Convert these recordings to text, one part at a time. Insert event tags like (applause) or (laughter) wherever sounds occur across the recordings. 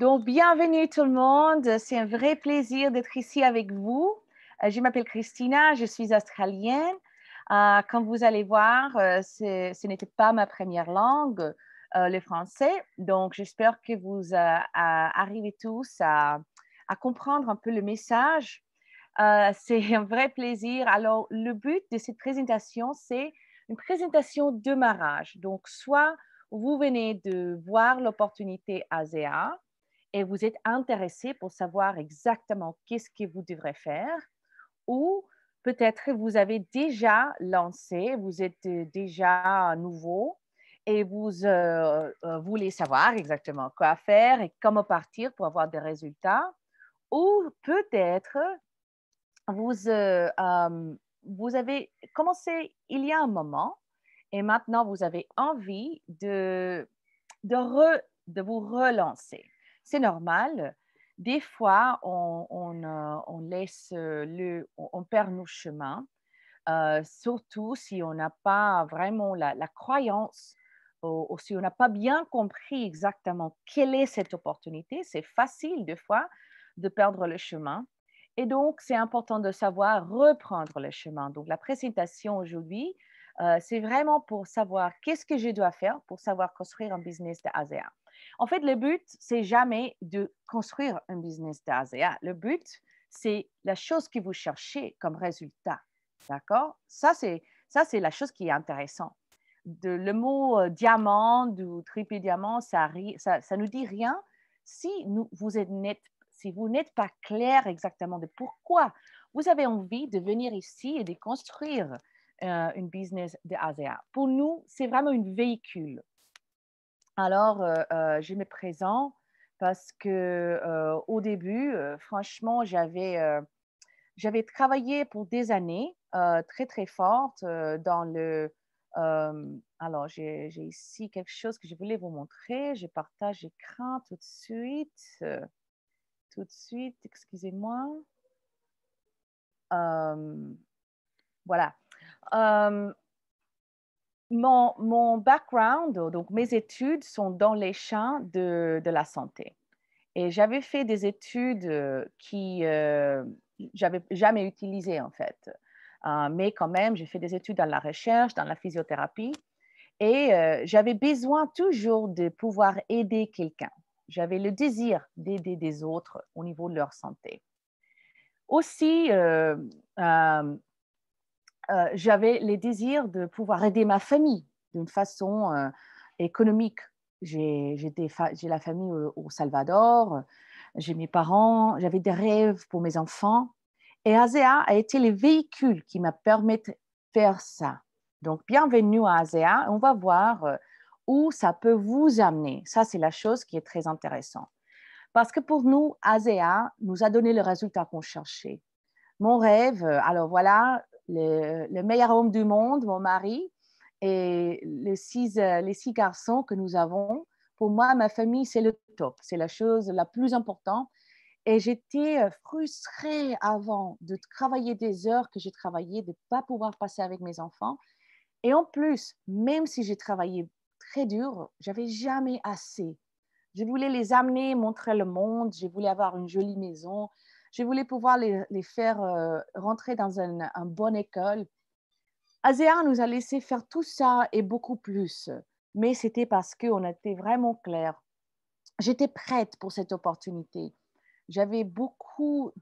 Donc, bienvenue tout le monde. C'est un vrai plaisir d'être ici avec vous. Euh, je m'appelle Christina, je suis australienne. Euh, comme vous allez voir, euh, ce n'était pas ma première langue, le français. Donc, j'espère que vous arrivez tous à, comprendre un peu le message. C'est un vrai plaisir. Alors, le but de cette présentation, c'est une présentation de démarrage. Donc, soit vous venez de voir l'opportunité ASEA, et vous êtes intéressé pour savoir exactement qu'est-ce que vous devrez faire ou peut-être vous avez déjà lancé, vous êtes euh, déjà nouveau et vous euh, euh, voulez savoir exactement quoi faire et comment partir pour avoir des résultats ou peut-être vous, vous avez commencé il y a un moment et maintenant vous avez envie de, de vous relancer c'est normal. Des fois, on, on, euh, laisse euh, le, on, perd nos chemins, euh, surtout si on n'a pas vraiment la, croyance ou, si on n'a pas bien compris exactement quelle est cette opportunité. C'est facile, des fois, de perdre le chemin. Et donc, c'est important de savoir reprendre le chemin. Donc, la présentation aujourd'hui, c'est vraiment pour savoir qu'est-ce que je dois faire pour savoir construire un business de en fait, le but, c'est jamais de construire un business d'ASEA. Le but, c'est la chose que vous cherchez comme résultat. D'accord Ça, c'est la chose qui est intéressante. le mot euh, diamant ou triple diamant, ça, ça, nous dit rien si vous n'êtes pas clair exactement de pourquoi vous avez envie de venir ici et de construire euh, une business de Pour nous, c'est vraiment un véhicule. Alors, euh, euh, je me présente parce que euh, au début, franchement, j'avais j'avais travaillé pour des années très très fortes dans le alors j'ai ici quelque chose que je voulais vous montrer. Je partage l'écran tout de suite tout de suite, excusez-moi. voilà mon, background, donc mes études sont dans les champs de, la santé. Et j'avais fait des études euh, qui, euh, j'avais jamais utilisées en fait. Euh, mais quand même, j'ai fait des études dans la recherche, dans la physiothérapie. Et j'avais besoin toujours de pouvoir aider quelqu'un. J'avais le désir d'aider des autres au niveau de leur santé. Aussi, euh, j'avais le désir de pouvoir aider ma famille d'une façon euh, économique. J'ai j'ai la famille au, au Salvador, j'ai mes parents, j'avais des rêves pour mes enfants. Et ASEA a été le véhicule qui m'a permis de faire ça. Donc, bienvenue à ASEA. On va voir euh, où ça peut vous amener. Ça, c'est la chose qui est très intéressante. Parce que pour nous, ASEA nous a donné le résultat qu'on cherchait. Mon rêve, alors voilà, le, meilleur homme du monde, mon mari, et euh, les six, garçons que nous avons. Pour moi, ma famille, c'est le top, c'est la chose la plus importante. Et j'étais euh, frustrée avant de travailler des heures que j'ai travaillé, de ne pas pouvoir passer avec mes enfants. Et en plus, même si j'ai travaillé très dur, j'avais jamais assez. Je voulais les amener, montrer le monde, je voulais avoir une jolie maison, je voulais pouvoir les, faire euh, rentrer dans une, bonne école. ASEA nous a laissé faire tout ça et beaucoup plus, mais c'était parce qu'on était vraiment clair. J'étais prête pour cette opportunité. J'avais beaucoup,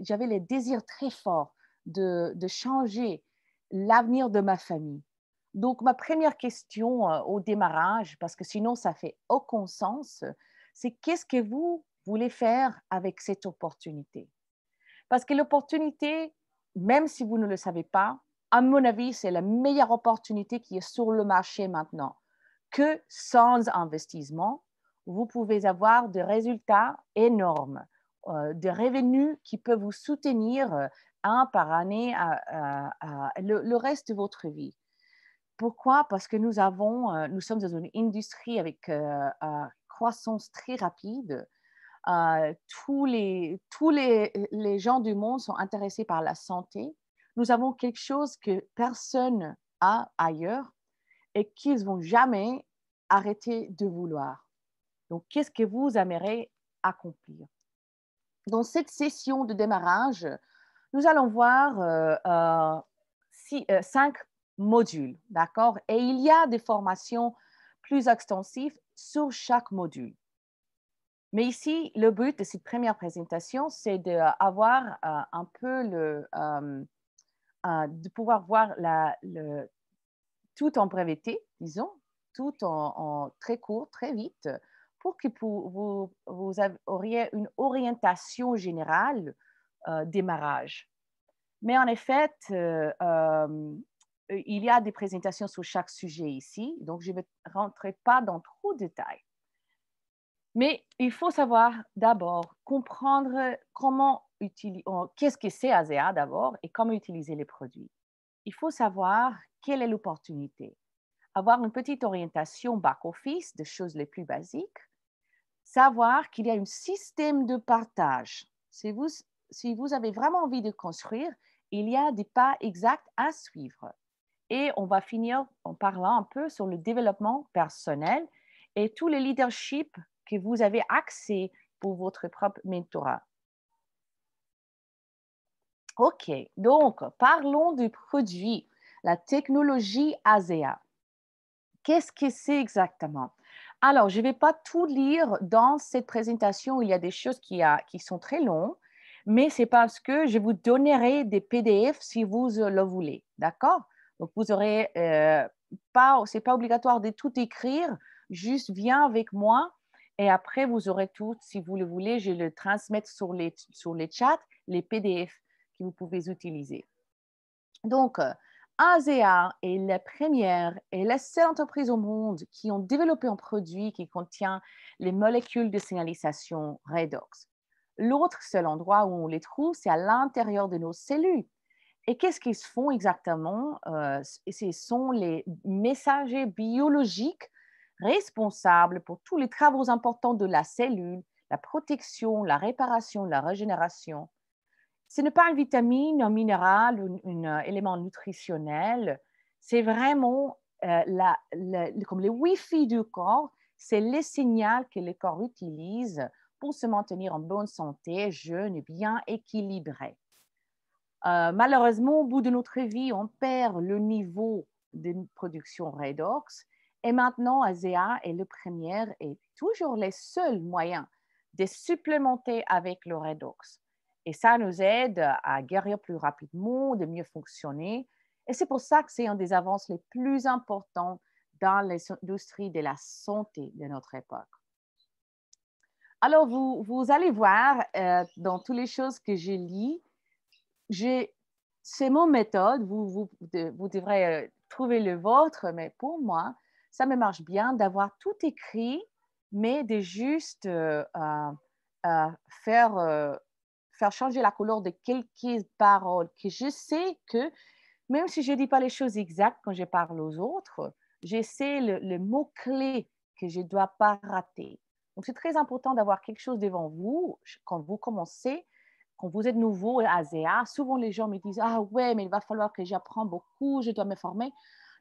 j'avais les désirs très forts de, de changer l'avenir de ma famille. Donc, ma première question euh, au démarrage, parce que sinon ça fait aucun sens, c'est qu'est-ce que vous voulez faire avec cette opportunité. Parce que l'opportunité, même si vous ne le savez pas, à mon avis, c'est la meilleure opportunité qui est sur le marché maintenant. Que sans investissement, vous pouvez avoir des résultats énormes, euh, des revenus qui peuvent vous soutenir euh, un par année à, le, reste de votre vie. Pourquoi Parce que nous, avons, euh, nous sommes dans une industrie avec croissance très rapide euh, tous, les, tous les, gens du monde sont intéressés par la santé. Nous avons quelque chose que personne a ailleurs et qu'ils vont jamais arrêter de vouloir. Donc, qu'est-ce que vous aimerez accomplir Dans cette session de démarrage, nous allons voir euh, euh, cinq modules, d'accord Et il y a des formations plus extensives sur chaque module. Mais ici, le but de cette première présentation, c'est d'avoir euh, un peu le, euh, euh, de pouvoir voir la, tout en breveté, disons, tout en, très court, très vite, pour que vous, vous, auriez une orientation générale démarrage. Mais en effet, il y a des présentations sur chaque sujet ici, donc je ne rentrerai pas dans trop de détails. Mais il faut savoir d'abord comprendre comment utiliser, oh, qu'est-ce que c'est ASEA d'abord et comment utiliser les produits. Il faut savoir quelle est l'opportunité. Avoir une petite orientation back-office des choses les plus basiques. Savoir qu'il y a un système de partage. Si vous, si vous avez vraiment envie de construire, il y a des pas exacts à suivre. Et on va finir en parlant un peu sur le développement personnel et tous les leaderships que vous avez accès pour votre propre mentorat. OK, donc parlons du produit, la technologie ASEA. E Qu'est-ce que c'est exactement? Alors, je ne vais pas tout lire dans cette présentation. Il y a des choses qui, sont très longues, mais c'est parce que je vous donnerai des PDF si vous le voulez. D'accord Donc, vous aurez, euh, pas, ce n'est pas obligatoire de tout écrire, juste viens avec moi et après, vous aurez tout, si vous le voulez, je le transmettre sur les, sur les chats, les PDF que vous pouvez utiliser. Donc, ASEA est la première et la seule entreprise au monde qui ont développé un produit qui contient les molécules de signalisation redox. L'autre seul endroit où on les trouve, c'est à l'intérieur de nos cellules. Et qu'est-ce qu'ils font exactement euh, Ce sont les messagers biologiques responsable pour tous les travaux importants de la cellule, la protection, la réparation, la régénération. Ce n'est pas une vitamine, un minéral, ou un, euh, élément nutritionnel, c'est vraiment euh, la, comme le Wi-Fi du corps, c'est le signal que le corps utilise pour se maintenir en bonne santé, jeune et bien équilibré. Euh, malheureusement, au bout de notre vie, on perd le niveau de production redox et maintenant, ASEA est le premier et toujours le seul moyen de supplémenter avec le redox. Et ça nous aide à guérir plus rapidement, de mieux fonctionner. Et c'est pour ça que c'est un des avances les plus importantes dans l'industrie de la santé de notre époque. Alors, vous, vous allez voir euh, dans toutes les choses que je lis, c'est mon méthode, vous, vous, vous devrez euh, trouver le vôtre, mais pour moi, ça me marche bien d'avoir tout écrit, mais de juste euh, euh, euh, faire, changer la couleur de quelques paroles que je sais que, même si je ne dis pas les choses exactes quand je parle aux autres, j'essaie le, le mot-clé que je ne dois pas rater. Donc, c'est très important d'avoir quelque chose devant vous quand vous commencez, quand vous êtes nouveau à Zéa. Souvent, les gens me disent Ah ouais, mais il va falloir que j'apprends beaucoup, je dois me former.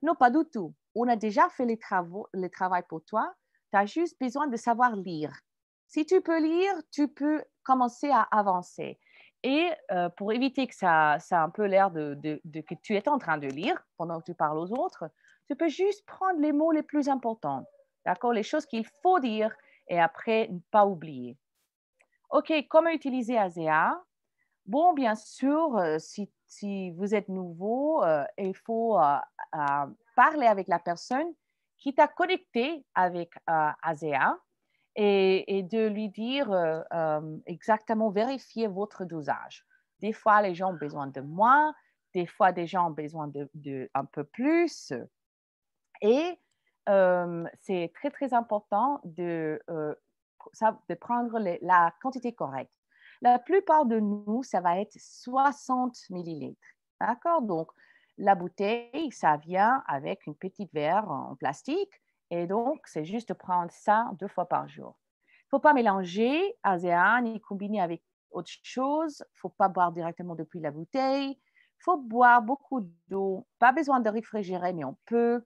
Non, pas du tout. On a déjà fait les travaux, le travail pour toi. Tu as juste besoin de savoir lire. Si tu peux lire, tu peux commencer à avancer. Et euh, pour éviter que ça, ça un peu l'air de, que tu es en train de lire pendant que tu parles aux autres, tu peux juste prendre les mots les plus importants, d'accord, les choses qu'il faut dire et après ne pas oublier. OK, comment utiliser ASEA Bon, bien sûr, euh, si si vous êtes nouveau, euh, il faut euh, euh, parler avec la personne qui t'a connecté avec ASEA et, de lui dire exactement vérifier votre dosage. Des fois, les gens ont besoin de moins, des fois, des gens ont besoin de, un peu plus. Et c'est très, très important de, prendre la quantité correcte. La plupart de nous, ça va être 60 millilitres. D'accord Donc, la bouteille, ça vient avec une petite verre en plastique. Et donc, c'est juste prendre ça deux fois par jour. Il ne faut pas mélanger ASEAN ni combiner avec autre chose. Il ne faut pas boire directement depuis la bouteille. Il faut boire beaucoup d'eau. Pas besoin de réfrigérer, mais on peut.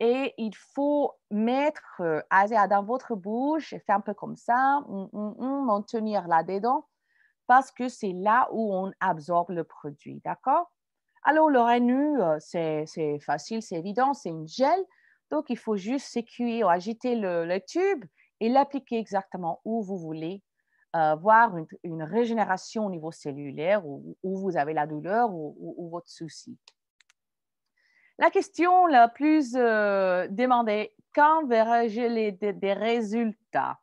Et il faut mettre euh, ASEAN dans votre bouche et faire un peu comme ça, maintenir hum, hum, hum, là-dedans parce que c'est là où on absorbe le produit, d'accord Alors, le RNU, euh, c'est facile, c'est évident, c'est une gel. Donc, il faut juste sécurer ou agiter le, tube et l'appliquer exactement où vous voulez euh, voir une, régénération au niveau cellulaire où, où vous avez la douleur ou, votre souci. La question la plus euh, demandée, quand verrai-je des résultats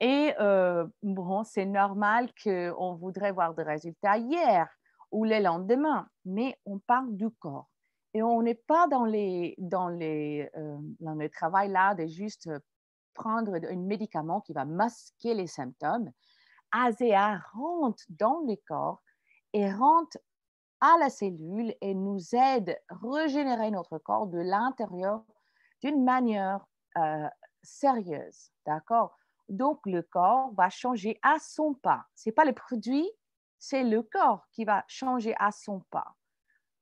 et euh, bon, c'est normal qu'on voudrait voir des résultats hier ou le lendemain, mais on parle du corps. Et on n'est pas dans, les, dans, les, euh, dans le travail là de juste prendre un médicament qui va masquer les symptômes. ASEA rentre dans le corps et rentre à la cellule et nous aide à régénérer notre corps de l'intérieur d'une manière euh, sérieuse. D'accord donc, le corps va changer à son pas. Ce n'est pas le produit, c'est le corps qui va changer à son pas.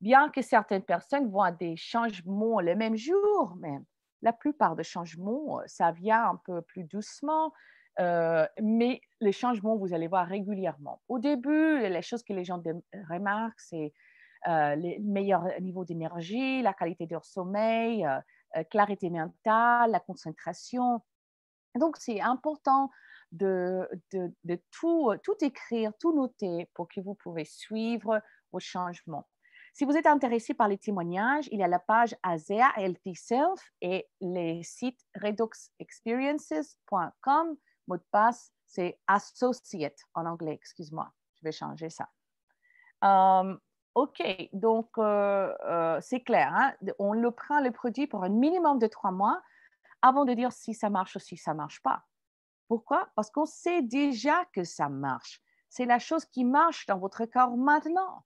Bien que certaines personnes voient des changements le même jour même, la plupart des changements, euh, ça vient un peu plus doucement, euh, mais les changements, vous allez voir régulièrement. Au début, les choses que les gens remarquent, c'est euh, les meilleurs niveaux d'énergie, la qualité de leur sommeil, la euh, clarté mentale, la concentration, donc, c'est important de, euh, tout, écrire, tout noter pour que vous pouvez suivre vos changements. Si vous êtes intéressé par les témoignages, il y a la page ASEA Healthy Self et les sites redoxexperiences.com. Mot de passe, c'est associate en anglais, excuse-moi. Je vais changer ça. Euh, OK, donc euh, c'est clair. Hein. On le prend le produit pour un minimum de trois mois avant de dire si ça marche ou si ça marche pas. Pourquoi Parce qu'on sait déjà que ça marche. C'est la chose qui marche dans votre corps maintenant.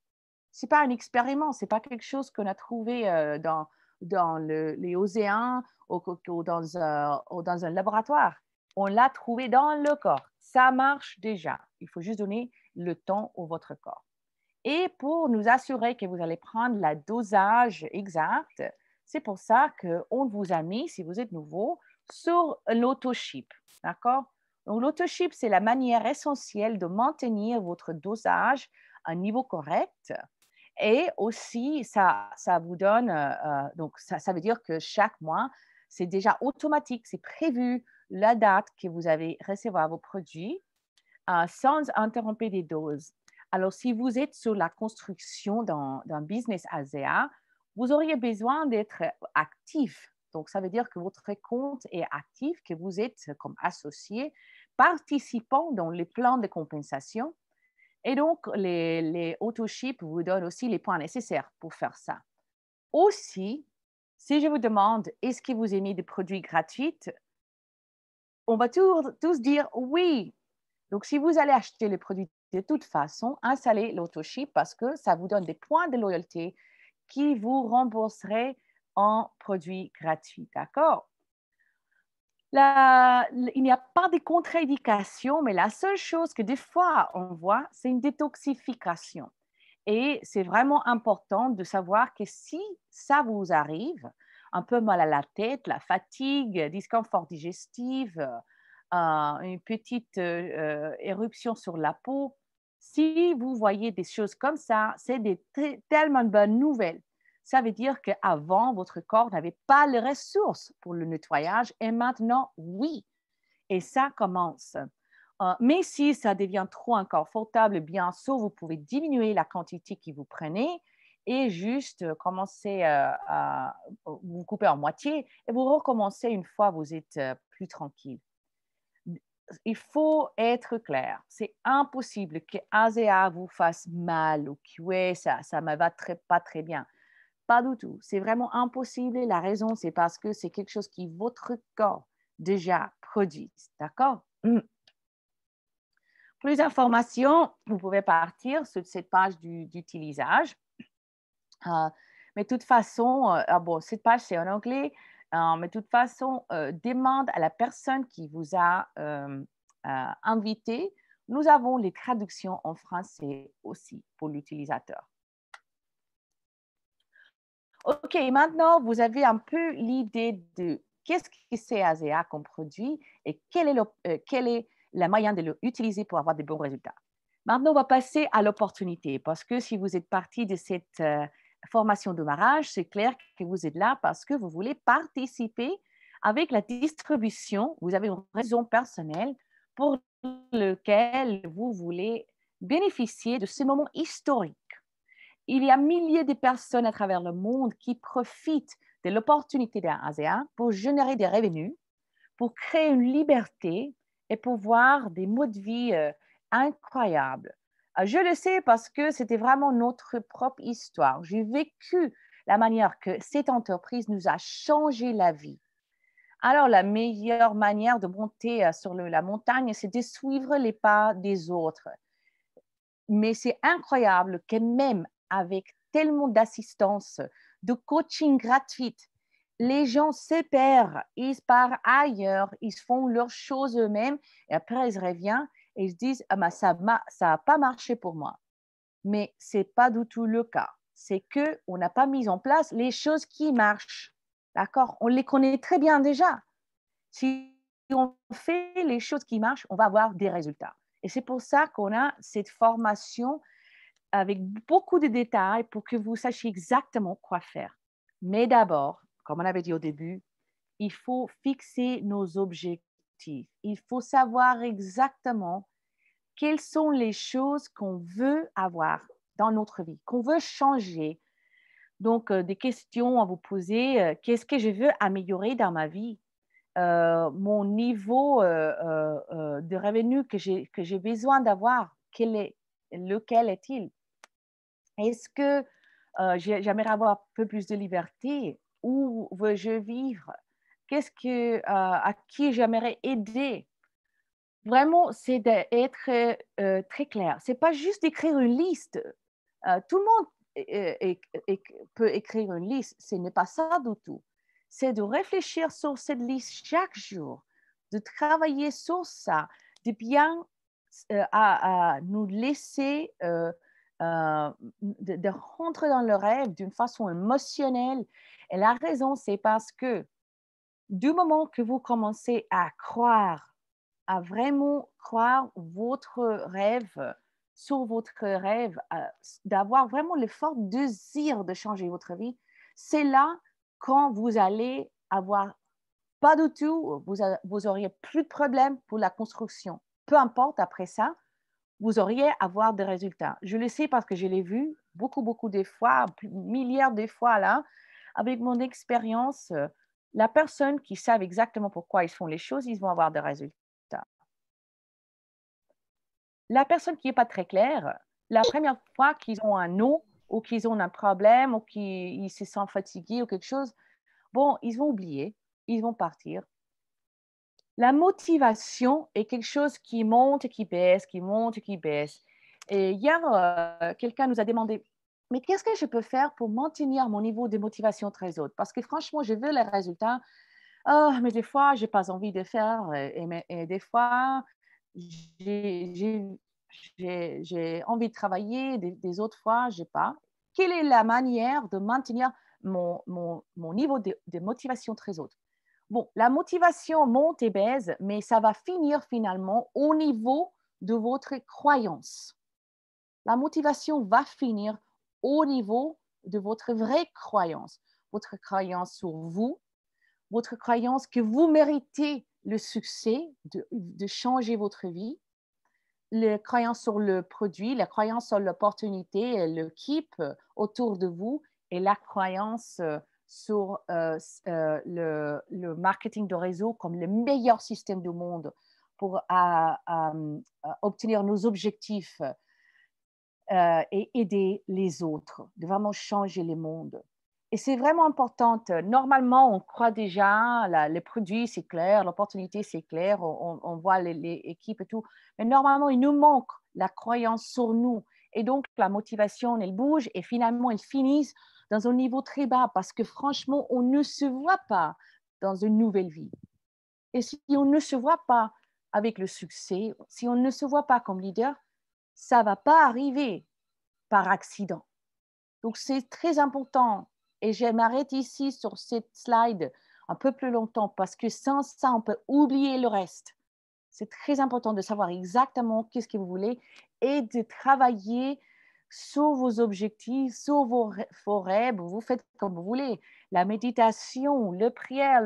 Ce n'est pas un expériment, n'est pas quelque chose qu'on a trouvé euh, dans, dans les océans ou, dans, euh, dans un laboratoire. On l'a trouvé dans le corps. Ça marche déjà. Il faut juste donner le temps au votre corps. Et pour nous assurer que vous allez prendre la dosage exacte, c'est pour ça qu'on vous a mis, si vous êtes nouveau, sur l'autoship. D'accord Donc, l'autoship, c'est la manière essentielle de maintenir votre dosage à un niveau correct. Et aussi, ça, vous donne, euh, euh, donc ça, veut dire que chaque mois, c'est déjà automatique, c'est prévu la date que vous avez recevoir vos produits euh, sans interrompre les doses. Alors, si vous êtes sur la construction d'un business ASEA, vous auriez besoin d'être actif. Donc, ça veut dire que votre compte est actif, que vous êtes comme associé, participant dans les plans de compensation. Et donc, les, les vous donnent aussi les points nécessaires pour faire ça. Aussi, si je vous demande, est-ce que vous aimez des produits gratuits On va tous dire oui. Donc, si vous allez acheter les produits de toute façon, installez l'autoship parce que ça vous donne des points de loyauté, qui vous rembourserait en produits gratuits. D'accord il n'y a pas de contre-indication, mais la seule chose que des fois on voit, c'est une détoxification. Et c'est vraiment important de savoir que si ça vous arrive, un peu mal à la tête, la fatigue, disconfort digestif, euh, une petite euh, euh, éruption sur la peau, si vous voyez des choses comme ça, c'est tellement de bonnes nouvelles. Ça veut dire qu'avant, votre corps n'avait pas les ressources pour le nettoyage et maintenant, oui. Et ça commence. Euh, mais si ça devient trop inconfortable, eh bien sûr, vous pouvez diminuer la quantité que vous prenez et juste euh, commencer euh, à vous couper en moitié et vous recommencez une fois vous êtes plus tranquille il faut être clair. C'est impossible que ASEA vous fasse mal ou que ça ça me va très, pas très bien. Pas du tout. C'est vraiment impossible. la raison, c'est parce que c'est quelque chose qui votre corps déjà produit. D'accord mm. Plus d'informations, vous pouvez partir sur cette page d'utilisage. Du, ah, mais de toute façon, euh, ah bon, cette page, c'est en anglais. Euh, mais de toute façon, euh, demande à la personne qui vous a euh, invité. Nous avons les traductions en français aussi pour l'utilisateur. OK, maintenant, vous avez un peu l'idée de qu'est-ce que c'est ASEA qu'on produit et quel est, le, est moyen de l'utiliser pour avoir de bons résultats. Maintenant, on va passer à l'opportunité parce que si vous êtes parti de cette formation de barrage, c'est clair que vous êtes là parce que vous voulez participer avec la distribution. Vous avez une raison personnelle pour laquelle vous voulez bénéficier de ce moment historique. Il y a milliers de personnes à travers le monde qui profitent de l'opportunité d'un e ASEAN pour générer des revenus, pour créer une liberté et pour voir des modes de vie euh, incroyables. Euh, je le sais parce que c'était vraiment notre propre histoire. J'ai vécu la manière que cette entreprise nous a changé la vie. Alors, la meilleure manière de monter euh, sur la montagne, c'est de suivre les pas des autres. Mais c'est incroyable que même avec tellement d'assistance, de coaching gratuit, les gens se perdent, ils partent ailleurs, ils font leurs choses eux-mêmes et après ils reviennent et ils disent ah ben, ça n'a pas marché pour moi. Mais ce n'est pas du tout le cas. C'est qu'on n'a pas mis en place les choses qui marchent. D'accord On les connaît très bien déjà. Si on fait les choses qui marchent, on va avoir des résultats. Et c'est pour ça qu'on a cette formation avec beaucoup de détails pour que vous sachiez exactement quoi faire. Mais d'abord, comme on avait dit au début, il faut fixer nos objectifs il faut savoir exactement quelles sont les choses qu'on veut avoir dans notre vie, qu'on veut changer. Donc, euh, des questions à vous poser. Euh, qu'est-ce que je veux améliorer dans ma vie? Euh, mon niveau de revenu que j'ai besoin d'avoir, est, lequel est-il? Est-ce que j'aimerais avoir un peu plus de liberté? Où veux-je vivre? qu'est-ce que, euh, à qui j'aimerais aider. Vraiment, c'est d'être euh, euh, très clair. C'est pas juste d'écrire une liste. tout le monde peut écrire une liste. Ce n'est pas ça du tout. C'est de réfléchir sur cette liste chaque jour, de travailler sur ça, de bien à, nous laisser de, rentrer dans le rêve d'une façon émotionnelle. Et la raison, c'est parce que du moment que vous commencez à croire, à vraiment croire votre rêve, sur votre rêve, d'avoir vraiment le fort désir de changer votre vie, c'est là quand vous allez avoir pas du tout, vous, auriez plus de problèmes pour la construction. Peu importe après ça, vous auriez avoir des résultats. Je le sais parce que je l'ai vu beaucoup, beaucoup de fois, milliards de fois là, avec mon expérience euh, la personne qui sait exactement pourquoi ils font les choses, ils vont avoir des résultats. La personne qui n'est pas très claire, la première fois qu'ils ont un non ou qu'ils ont un problème ou qu'ils se sentent fatigués ou quelque chose, bon, ils vont oublier, ils vont partir. La motivation est quelque chose qui monte et qui baisse, qui monte et qui baisse. Et hier, euh, quelqu'un nous a demandé mais qu'est-ce que je peux faire pour maintenir mon niveau de motivation très haut Parce que franchement, je veux les résultats, ah, mais des fois, je n'ai pas envie de faire euh, et, des fois, j'ai envie de travailler, des, autres fois, je n'ai pas. Quelle est la manière de maintenir mon, niveau de, de, motivation très haut Bon, la motivation monte et baisse, mais ça va finir finalement au niveau de votre croyance. La motivation va finir au niveau de votre vraie croyance, votre croyance sur vous, votre croyance que vous méritez le succès, de, changer votre vie, la croyance sur le produit, la croyance sur l'opportunité, l'équipe autour de vous et la croyance euh, sur euh, euh, le, marketing de réseau comme le meilleur système du monde pour obtenir nos objectifs euh, et aider les autres, de vraiment changer le monde. Et c'est vraiment important. Normalement, on croit déjà, la, les produits, c'est clair, l'opportunité, c'est clair, on, voit les, équipes et tout. Mais normalement, il nous manque la croyance sur nous. Et donc, la motivation, elle bouge et finalement, elle finit dans un niveau très bas parce que franchement, on ne se voit pas dans une nouvelle vie. Et si on ne se voit pas avec le succès, si on ne se voit pas comme leader, ça va pas arriver par accident. Donc c'est très important et je m'arrête ici sur cette slide un peu plus longtemps parce que sans ça, on peut oublier le reste. C'est très important de savoir exactement qu'est-ce que vous voulez et de travailler sur vos objectifs, sur vos, vos, rêves. Vous faites comme vous voulez. La méditation, le prière,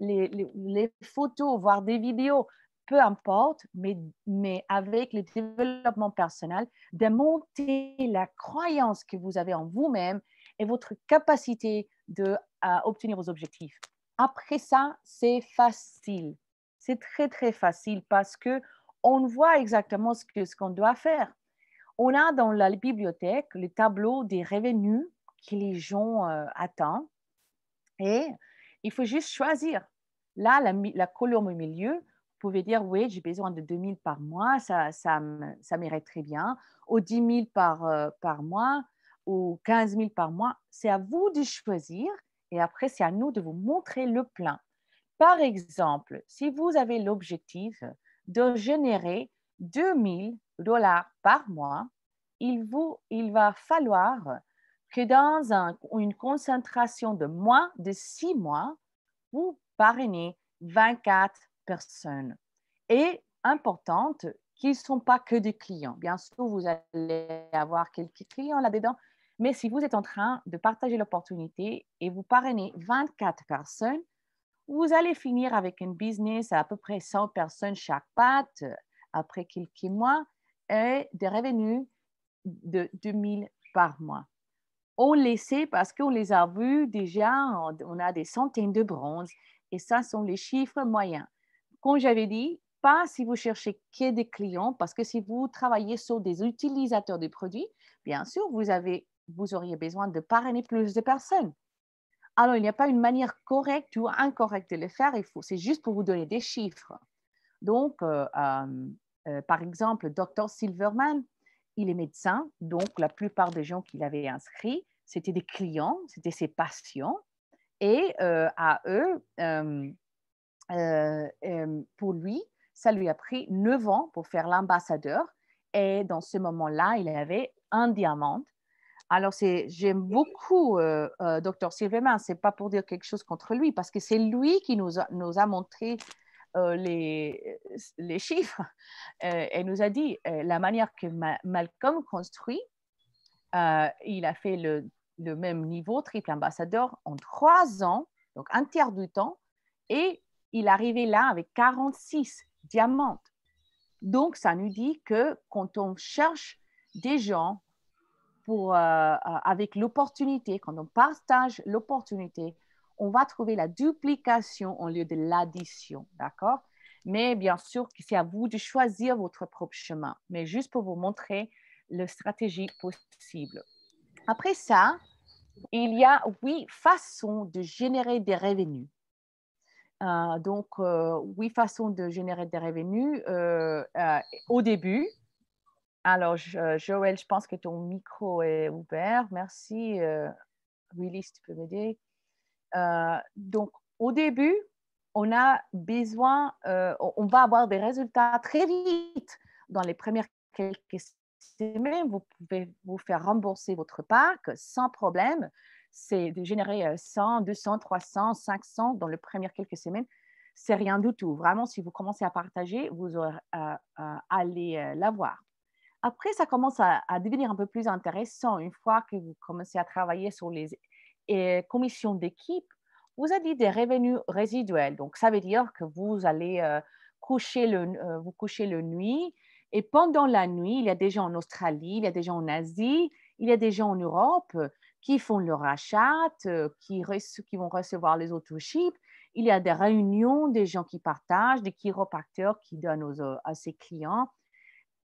les, les photos, voir des vidéos, peu importe, mais, mais avec le développement personnel, de monter la croyance que vous avez en vous-même et votre capacité à obtenir vos objectifs. Après ça, c'est facile. C'est très, très facile parce que on voit exactement ce qu'on ce doit faire. On a dans la bibliothèque le tableau des revenus que les gens euh, attendent et il faut juste choisir. Là, la, la colonne au milieu, pouvez dire, oui, j'ai besoin de 2000 par mois, ça, ça, ça m'irait très bien, ou 10 000 par, euh, par mois, ou 15 000 par mois. C'est à vous de choisir et après, c'est à nous de vous montrer le plein. Par exemple, si vous avez l'objectif de générer 2000 dollars par mois, il, vous, il va falloir que dans un, une concentration de moins de 6 mois, vous parrainez 24 personnes et importante qu'ils ne sont pas que des clients. Bien sûr, vous allez avoir quelques clients là-dedans, mais si vous êtes en train de partager l'opportunité et vous parrainez 24 personnes, vous allez finir avec un business à à peu près 100 personnes chaque patte après quelques mois et des revenus de 2000 par mois. On les sait parce qu'on les a vus déjà, on a des centaines de bronzes et ça sont les chiffres moyens. Comme j'avais dit, pas si vous cherchez que des clients, parce que si vous travaillez sur des utilisateurs des produits, bien sûr, vous, avez, vous auriez besoin de parrainer plus de personnes. Alors, il n'y a pas une manière correcte ou incorrecte de le faire, il faut, c'est juste pour vous donner des chiffres. Donc, euh, euh, euh, par exemple, Dr Silverman, il est médecin, donc la plupart des gens qu'il avait inscrits, c'était des clients, c'était ses patients, et à eux, euh, euh, pour lui, ça lui a pris neuf ans pour faire l'ambassadeur. Et dans ce moment-là, il avait un diamant. Alors, j'aime beaucoup euh, euh Dr. Sylvain. Ce n'est pas pour dire quelque chose contre lui, parce que c'est lui qui nous a, nous a montré les, les, chiffres (laughs) et nous a dit la manière que Malcolm construit. il a fait le, le, même niveau, triple ambassadeur, en trois ans, donc un tiers du temps, et il arrivait là avec 46 diamants. Donc, ça nous dit que quand on cherche des gens pour, euh, euh, avec l'opportunité, quand on partage l'opportunité, on va trouver la duplication au lieu de l'addition, d'accord Mais bien sûr, c'est à vous de choisir votre propre chemin, mais juste pour vous montrer la stratégie possible. Après ça, il y a huit façons de générer des revenus. Euh, donc, oui euh, huit façons de générer des revenus euh, au début. Alors, Joël, je pense que ton micro est ouvert. Merci. Willis tu peux m'aider. donc, au début, on a besoin, on va avoir des résultats très vite dans les premières quelques semaines. Vous pouvez vous faire rembourser votre parc sans problème c'est de générer 100, 200, 300, 500 dans les premières quelques semaines, c'est rien du tout. Vraiment, si vous commencez à partager, vous aurez, allez l'avoir. Après, ça commence à, devenir un peu plus intéressant une fois que vous commencez à travailler sur les commissions d'équipe. Vous avez des revenus résiduels, donc ça veut dire que vous allez coucher le, vous coucher le nuit et pendant la nuit, il y a des gens en Australie, il y a des gens en Asie, il y a des gens en Europe qui font leur rachat, euh, qui, qui vont recevoir les autoships. Il y a des réunions, des gens qui partagent, des chiropracteurs qui donnent aux, euh, à ses clients.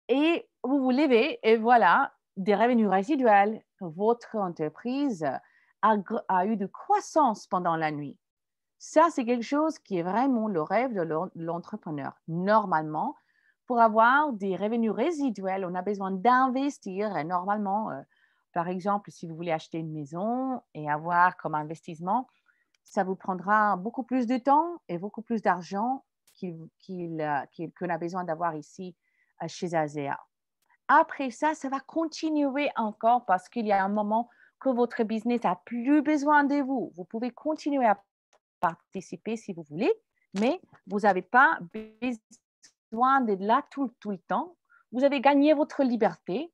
Et vous vous levez et voilà, des revenus résiduels. Votre entreprise a, a eu de croissance pendant la nuit. Ça, c'est quelque chose qui est vraiment le rêve de l'entrepreneur. Normalement, pour avoir des revenus résiduels, on a besoin d'investir normalement euh, par exemple, si vous voulez acheter une maison et avoir comme investissement, ça vous prendra beaucoup plus de temps et beaucoup plus d'argent euh, qu'on a besoin d'avoir ici euh, chez ASEA. Après ça, ça va continuer encore parce qu'il y a un moment que votre business n'a plus besoin de vous. Vous pouvez continuer à participer si vous voulez, mais vous n'avez pas besoin de là tout le temps. Vous avez gagné votre liberté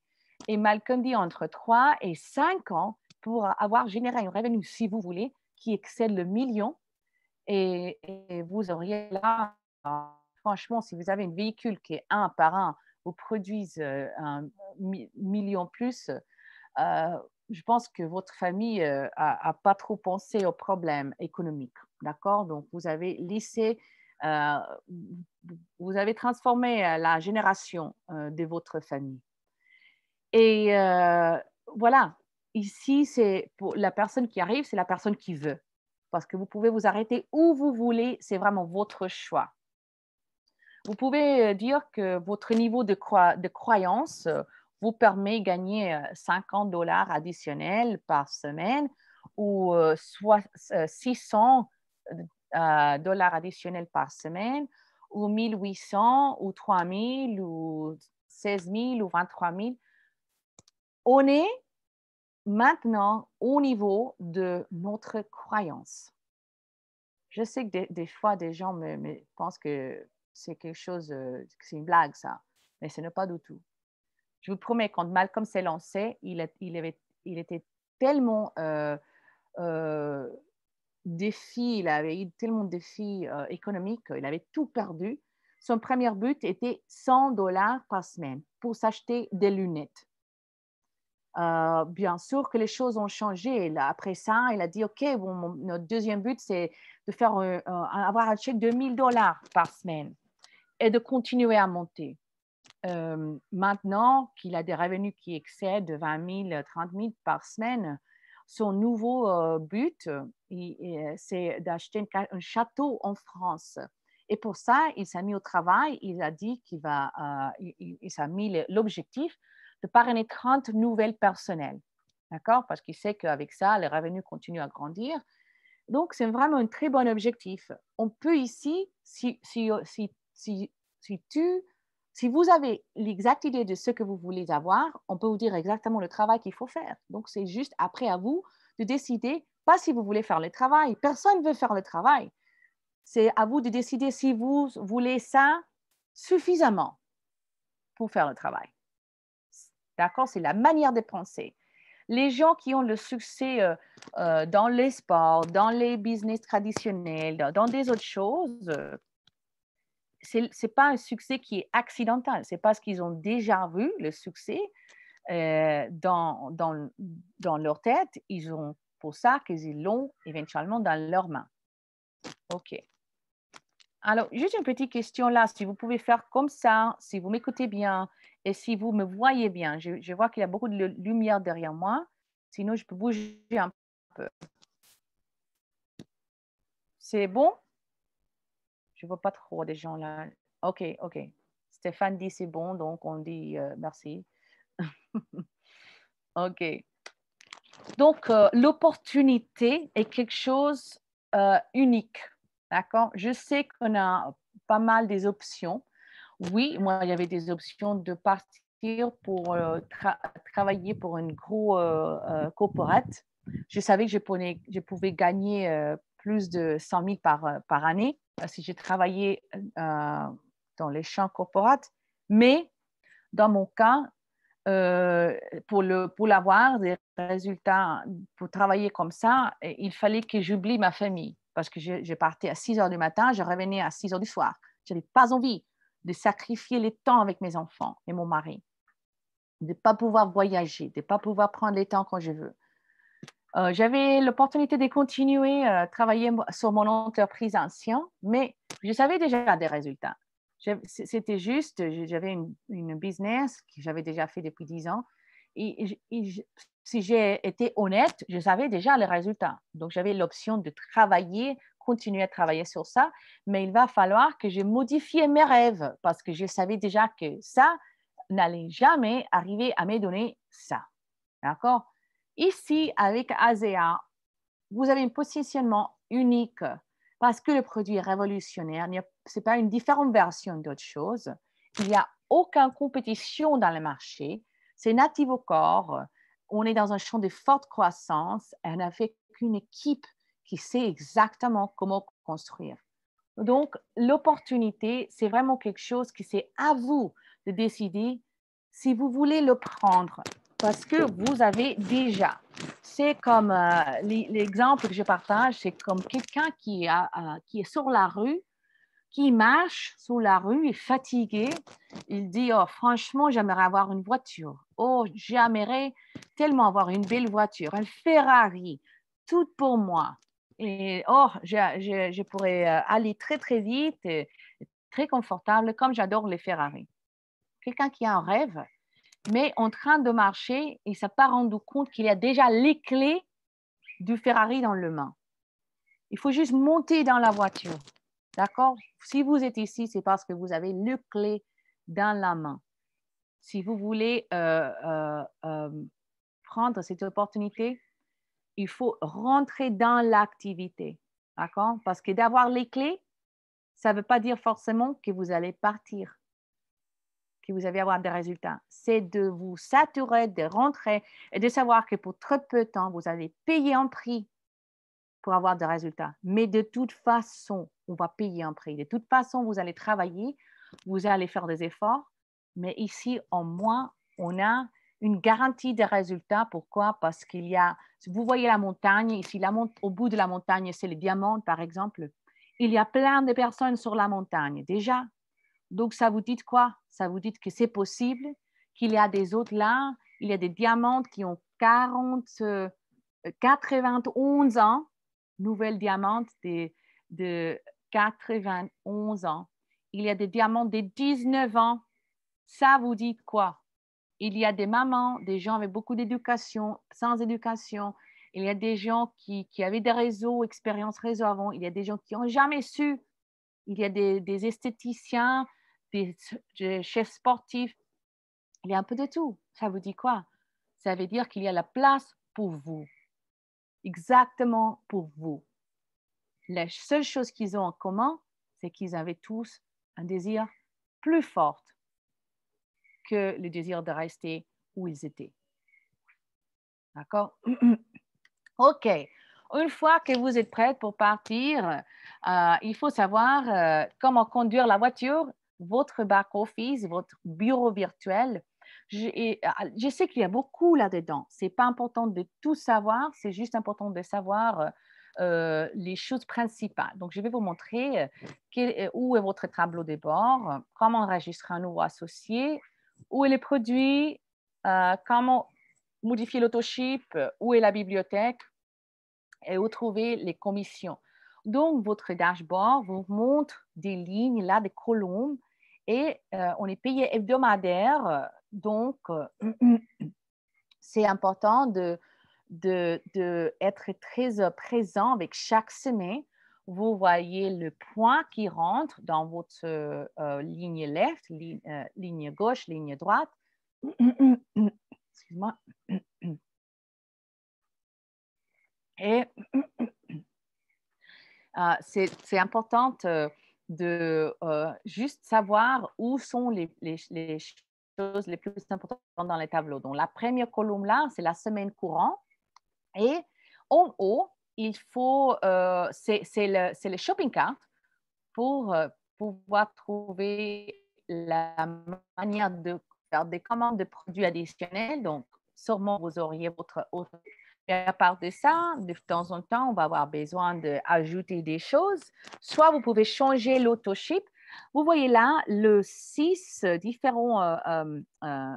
et Malcolm dit entre 3 et 5 ans pour avoir généré un revenu, si vous voulez, qui excède le million. Et, vous auriez là, franchement, si vous avez un véhicule qui est un par un, vous produisez euh, un million plus, euh, je pense que votre famille n'a euh, pas trop pensé aux problèmes économiques. D'accord Donc, vous avez laissé, vous avez transformé la génération de votre famille. Et euh, voilà, ici, c'est pour la personne qui arrive, c'est la personne qui veut. Parce que vous pouvez vous arrêter où vous voulez, c'est vraiment votre choix. Vous pouvez euh, dire que votre niveau de, croyance euh, vous permet de gagner 50 dollars additionnels par semaine ou soit 600 dollars additionnels par semaine ou 1800 ou 3000 ou 16 000 ou 23 000 on est maintenant au niveau de notre croyance. Je sais que des, fois, des gens pensent que c'est quelque chose, euh, c'est une blague, ça, mais ce n'est pas du tout. Je vous promets, quand Malcolm s'est lancé, il, avait, était tellement euh, euh, défi, il avait eu tellement de défis économiques, il avait tout perdu. Son premier but était 100 dollars par semaine pour s'acheter des lunettes. Euh, bien sûr que les choses ont changé. après ça, il a dit, OK, notre deuxième but, c'est de faire, avoir un chèque de 1000 dollars par semaine et de continuer à monter. Euh, maintenant qu'il a des revenus qui excèdent 20 000, 30 000 par semaine, son nouveau euh, but, c'est d'acheter un château en France. Et pour ça, il s'est mis au travail, il a dit qu'il va, il s'est mis l'objectif de parrainer 30 nouvelles personnelles. D'accord Parce qu'il sait qu'avec ça, les revenus continuent à grandir. Donc, c'est vraiment un très bon objectif. On peut ici, si, si, si, si, tu si vous avez l'exacte idée de ce que vous voulez avoir, on peut vous dire exactement le travail qu'il faut faire. Donc, c'est juste après à vous de décider, pas si vous voulez faire le travail. Personne ne veut faire le travail. C'est à vous de décider si vous voulez ça suffisamment pour faire le travail. D'accord C'est la manière de penser. Les gens qui ont le succès euh, euh, dans les sports, dans les business traditionnels, dans, des autres choses, ce n'est pas un succès qui est accidentel. C'est parce qu'ils ont déjà vu le succès euh, dans, dans, leur tête. Ils ont pour ça qu'ils l'ont éventuellement dans leurs mains. OK. Alors, juste une petite question là, si vous pouvez faire comme ça, si vous m'écoutez bien, et si vous me voyez bien, je, vois qu'il y a beaucoup de lumière derrière moi, sinon je peux bouger un peu. C'est bon Je ne vois pas trop des gens là. OK, OK. Stéphane dit c'est bon, donc on dit euh, merci. (laughs) OK. Donc, euh, l'opportunité est quelque chose euh, unique. D'accord Je sais qu'on a pas mal des options, oui, moi, il y avait des options de partir pour euh, travailler pour une grosse euh, euh, corporate. Je savais que je, pouvais gagner plus de 100 000 par, par année si j'ai travaillé dans les champs corporates. Mais dans mon cas, pour, le, avoir des résultats, pour travailler comme ça, eh, il fallait que j'oublie ma famille parce que je, je, partais à 6 heures du matin, je revenais à 6 heures du soir. Je n'avais pas envie de sacrifier les temps avec mes enfants et mon mari, de ne pas pouvoir voyager, de ne pas pouvoir prendre les temps quand je veux. Euh, j'avais l'opportunité de continuer à euh, travailler sur mon entreprise ancienne, mais je savais déjà des résultats. C'était juste, j'avais une, business que j'avais déjà fait depuis dix ans. et si j'ai été honnête, je savais déjà les résultats. Donc, j'avais l'option de travailler continuer à travailler sur ça, mais il va falloir que je modifie mes rêves parce que je savais déjà que ça n'allait jamais arriver à me donner ça. D'accord Ici, avec ASEA, vous avez un positionnement unique parce que le produit est révolutionnaire. Ce n'est pas une différente version d'autre chose. Il n'y a aucune compétition dans le marché. C'est natif au corps. On est dans un champ de forte croissance. Elle on n'a fait qu'une équipe qui sait exactement comment construire. Donc, l'opportunité, c'est vraiment quelque chose qui c'est à vous de décider si vous voulez le prendre parce que vous avez déjà. C'est comme euh, l'exemple que je partage, c'est comme quelqu'un qui, euh, est sur la rue, qui marche sur la rue, est fatigué. Il dit, oh, franchement, j'aimerais avoir une voiture. Oh, j'aimerais tellement avoir une belle voiture, un Ferrari, toute pour moi or, oh, je, pourrais euh, aller très, très vite, très confortable, comme j'adore les Ferrari. Quelqu'un qui a un rêve, mais en train de marcher, il ne s'est pas rendu compte qu'il y a déjà les clés du Ferrari dans le main. Il faut juste monter dans la voiture. D'accord Si vous êtes ici, c'est parce que vous avez les clés dans la main. Si vous voulez euh, euh, prendre cette opportunité, il faut rentrer dans l'activité. D'accord Parce que d'avoir les clés, ça ne veut pas dire forcément que vous allez partir, que vous allez avoir des résultats. C'est de vous saturer, de rentrer et de savoir que pour très peu de temps, vous allez payer un prix pour avoir des résultats. Mais de toute façon, on va payer un prix. De toute façon, vous allez travailler, vous allez faire des efforts. Mais ici, en moins, on a une garantie de résultats. Pourquoi Parce qu'il y a, vous voyez la montagne, ici, la au bout de la montagne, c'est le diamant, par exemple. Il y a plein de personnes sur la montagne déjà. Donc, ça vous dit quoi Ça vous dit que c'est possible, qu'il y a des autres là, il y a des diamants qui ont 40, 91 euh, ans, nouvelles diamantes de, de 91 ans. Il y a des diamants de 19 ans. Ça vous dit quoi il y a des mamans, des gens avec beaucoup d'éducation, sans éducation. Il y a des gens qui, avaient des réseaux, expérience réseau avant. Il y a des gens qui n'ont jamais su. Il y a des, esthéticiens, des, chefs sportifs. Il y a un peu de tout. Ça vous dit quoi Ça veut dire qu'il y a la place pour vous. Exactement pour vous. La seule chose qu'ils ont en commun, c'est qu'ils avaient tous un désir plus fort que le désir de rester où ils étaient. D'accord (clears throat) OK. Une fois que vous êtes prête pour partir, euh, il faut savoir euh, comment conduire la voiture, votre back-office, votre bureau virtuel. Je, euh, sais qu'il y a beaucoup là-dedans. Ce n'est pas important de tout savoir, c'est juste important de savoir les choses principales. Donc, je vais vous montrer où est votre tableau de bord, comment enregistrer un nouveau associé, où est le produit, euh, comment modifier l'autoship, où est la bibliothèque et où trouver les commissions. Donc, votre dashboard vous montre des lignes, là, des colonnes, et euh, on est payé hebdomadaire. Donc, euh, c'est important d'être de, de, très présent avec chaque semaine vous voyez le point qui rentre dans votre euh, ligne left, euh, ligne gauche, ligne droite. Excuse-moi. Et euh, c'est important de juste savoir où sont les, les, les choses les plus importantes dans les tableaux. Donc, la première colonne là, c'est la semaine courante. Et en haut, il faut, euh, c'est le, shopping cart pour euh, pouvoir trouver la manière de faire des commandes de produits additionnels. Donc, sûrement, vous auriez votre autre. à part de ça, de temps en temps, on va avoir besoin d'ajouter des choses. Soit vous pouvez changer l'autoship. Vous voyez là le six différents. Euh, euh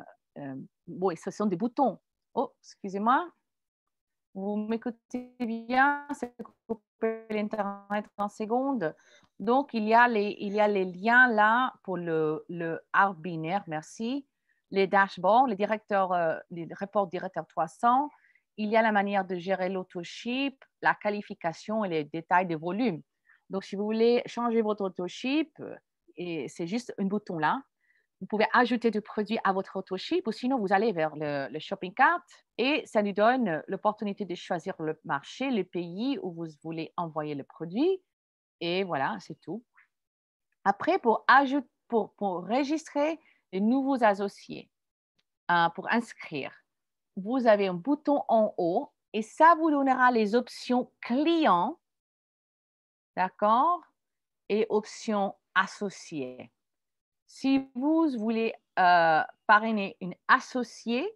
ce sont des boutons. Oh, excusez-moi. Vous m'écoutez bien, c'est coupé l'Internet en secondes. Donc, il y, a les, il y a les liens là pour le, le art binaire, merci. Les dashboards, les directeurs, euh, les reports directeurs 300. Il y a la manière de gérer l'autoship, la qualification et les détails de volume. Donc, si vous voulez changer votre autoship, c'est juste un bouton là, vous pouvez ajouter des produits à votre autoship ou sinon vous allez vers le, shopping cart et ça nous donne euh, l'opportunité de choisir le marché, le pays où vous voulez envoyer le produit et voilà, c'est tout. Après, pour, ajouter, pour, pour registrer les nouveaux associés, euh, pour inscrire, vous avez un bouton en haut et ça vous donnera les options clients, d'accord, et options associées. Si vous voulez euh, parrainer une associée,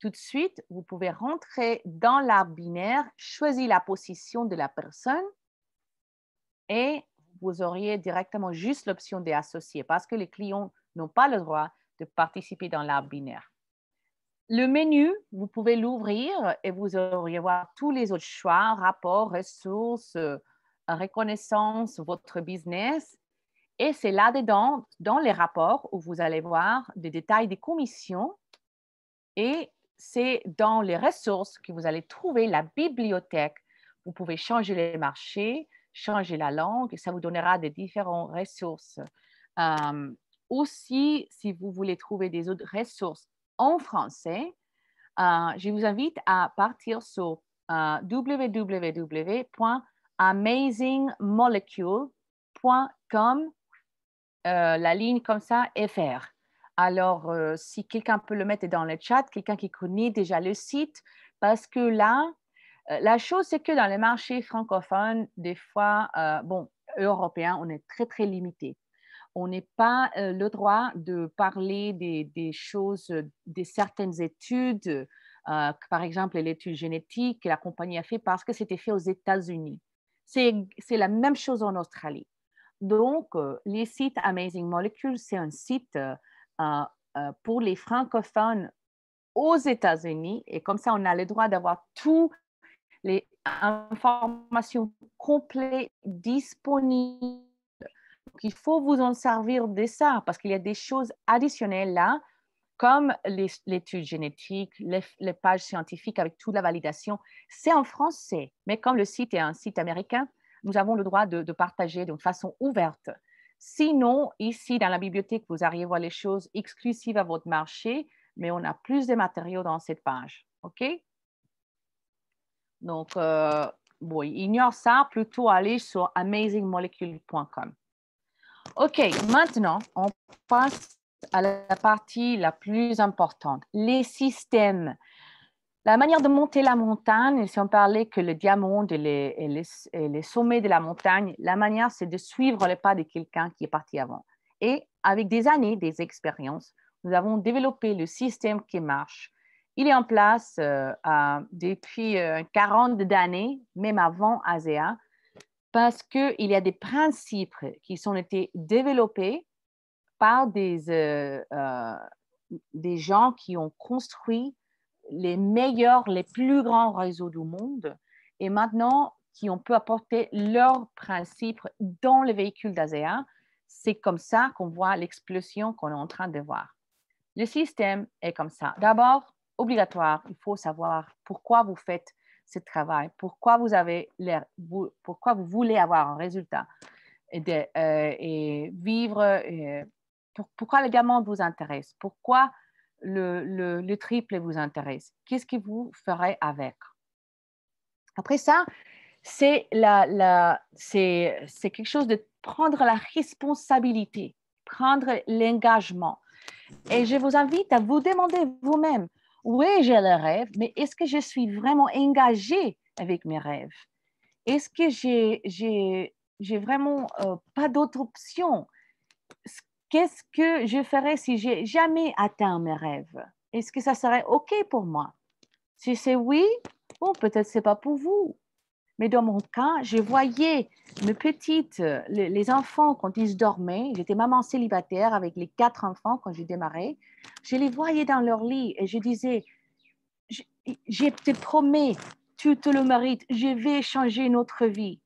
tout de suite, vous pouvez rentrer dans l'arbinaire, binaire, choisir la position de la personne et vous auriez directement juste l'option des parce que les clients n'ont pas le droit de participer dans l'arbinaire. binaire. Le menu, vous pouvez l'ouvrir et vous auriez voir tous les autres choix, rapports, ressources, euh, reconnaissance, votre business et c'est là-dedans, dans les rapports, où vous allez voir des détails des commissions. Et c'est dans les ressources que vous allez trouver la bibliothèque. Vous pouvez changer les marchés, changer la langue, et ça vous donnera des différentes ressources. Euh, aussi, si vous voulez trouver des autres ressources en français, euh, je vous invite à partir sur euh, www.amazingmolecule.com euh, la ligne comme ça FR. Alors, euh, si quelqu'un peut le mettre dans le chat, quelqu'un qui connaît déjà le site, parce que là, euh, la chose, c'est que dans les marchés francophones, des fois, bon, européens, on est très, très limité. On n'est pas le droit de parler des, choses, des certaines études, par exemple l'étude génétique que la compagnie a fait parce que c'était fait aux États-Unis. C'est la même chose en Australie. Donc, euh, les sites Amazing Molecules, c'est un site euh, euh, pour les francophones aux États-Unis. Et comme ça, on a le droit d'avoir toutes les informations complètes disponibles. Donc, il faut vous en servir de ça parce qu'il y a des choses additionnelles là, comme l'étude génétique, les, les pages scientifiques avec toute la validation. C'est en français, mais comme le site est un site américain, nous avons le droit de, partager d'une façon ouverte. Sinon, ici, dans la bibliothèque, vous arrivez à voir les choses exclusives à votre marché, mais on a plus de matériaux dans cette page. OK? Donc, euh, bon, ignore ça, plutôt aller sur amazingmolecule.com. OK, maintenant, on passe à la partie la plus importante, les systèmes. La manière de monter la montagne, si on parlait que le diamant et les, sommets de la montagne, la manière, c'est de suivre les pas de quelqu'un qui est parti avant. Et avec des années, des expériences, nous avons développé le système qui marche. Il est en place euh, depuis 40 euh, années, même avant ASEA, parce qu'il y a des principes qui sont été développés par des, euh, des gens qui ont construit les meilleurs, les plus grands réseaux du monde, et maintenant qui on peut apporter leurs principes dans les véhicules d'ASEA, c'est comme ça qu'on voit l'explosion qu'on est en train de voir. Le système est comme ça. D'abord, obligatoire, il faut savoir pourquoi vous faites ce travail, pourquoi vous, avez l'air pourquoi vous voulez avoir un résultat et, euh, vivre, euh, pourquoi les diamant vous intéresse, pourquoi le, triple vous intéresse. Qu'est-ce que vous ferez avec Après ça, c'est la, quelque chose de prendre la responsabilité, prendre l'engagement. Et je vous invite à vous demander vous-même, oui, j'ai le rêve, mais est-ce que je suis vraiment engagée avec mes rêves? Est-ce que j'ai, j'ai, vraiment euh, pas d'autre option? Qu'est-ce que je ferais si j'ai jamais atteint mes rêves Est-ce que ça serait OK pour moi Si c'est oui, bon, peut-être c'est pas pour vous. Mais dans mon cas, je voyais mes petites, les, enfants quand ils dormaient, j'étais maman célibataire avec les quatre enfants quand j'ai démarré, je les voyais dans leur lit et je disais, je, te promets, tu te le mérites, je vais changer notre vie.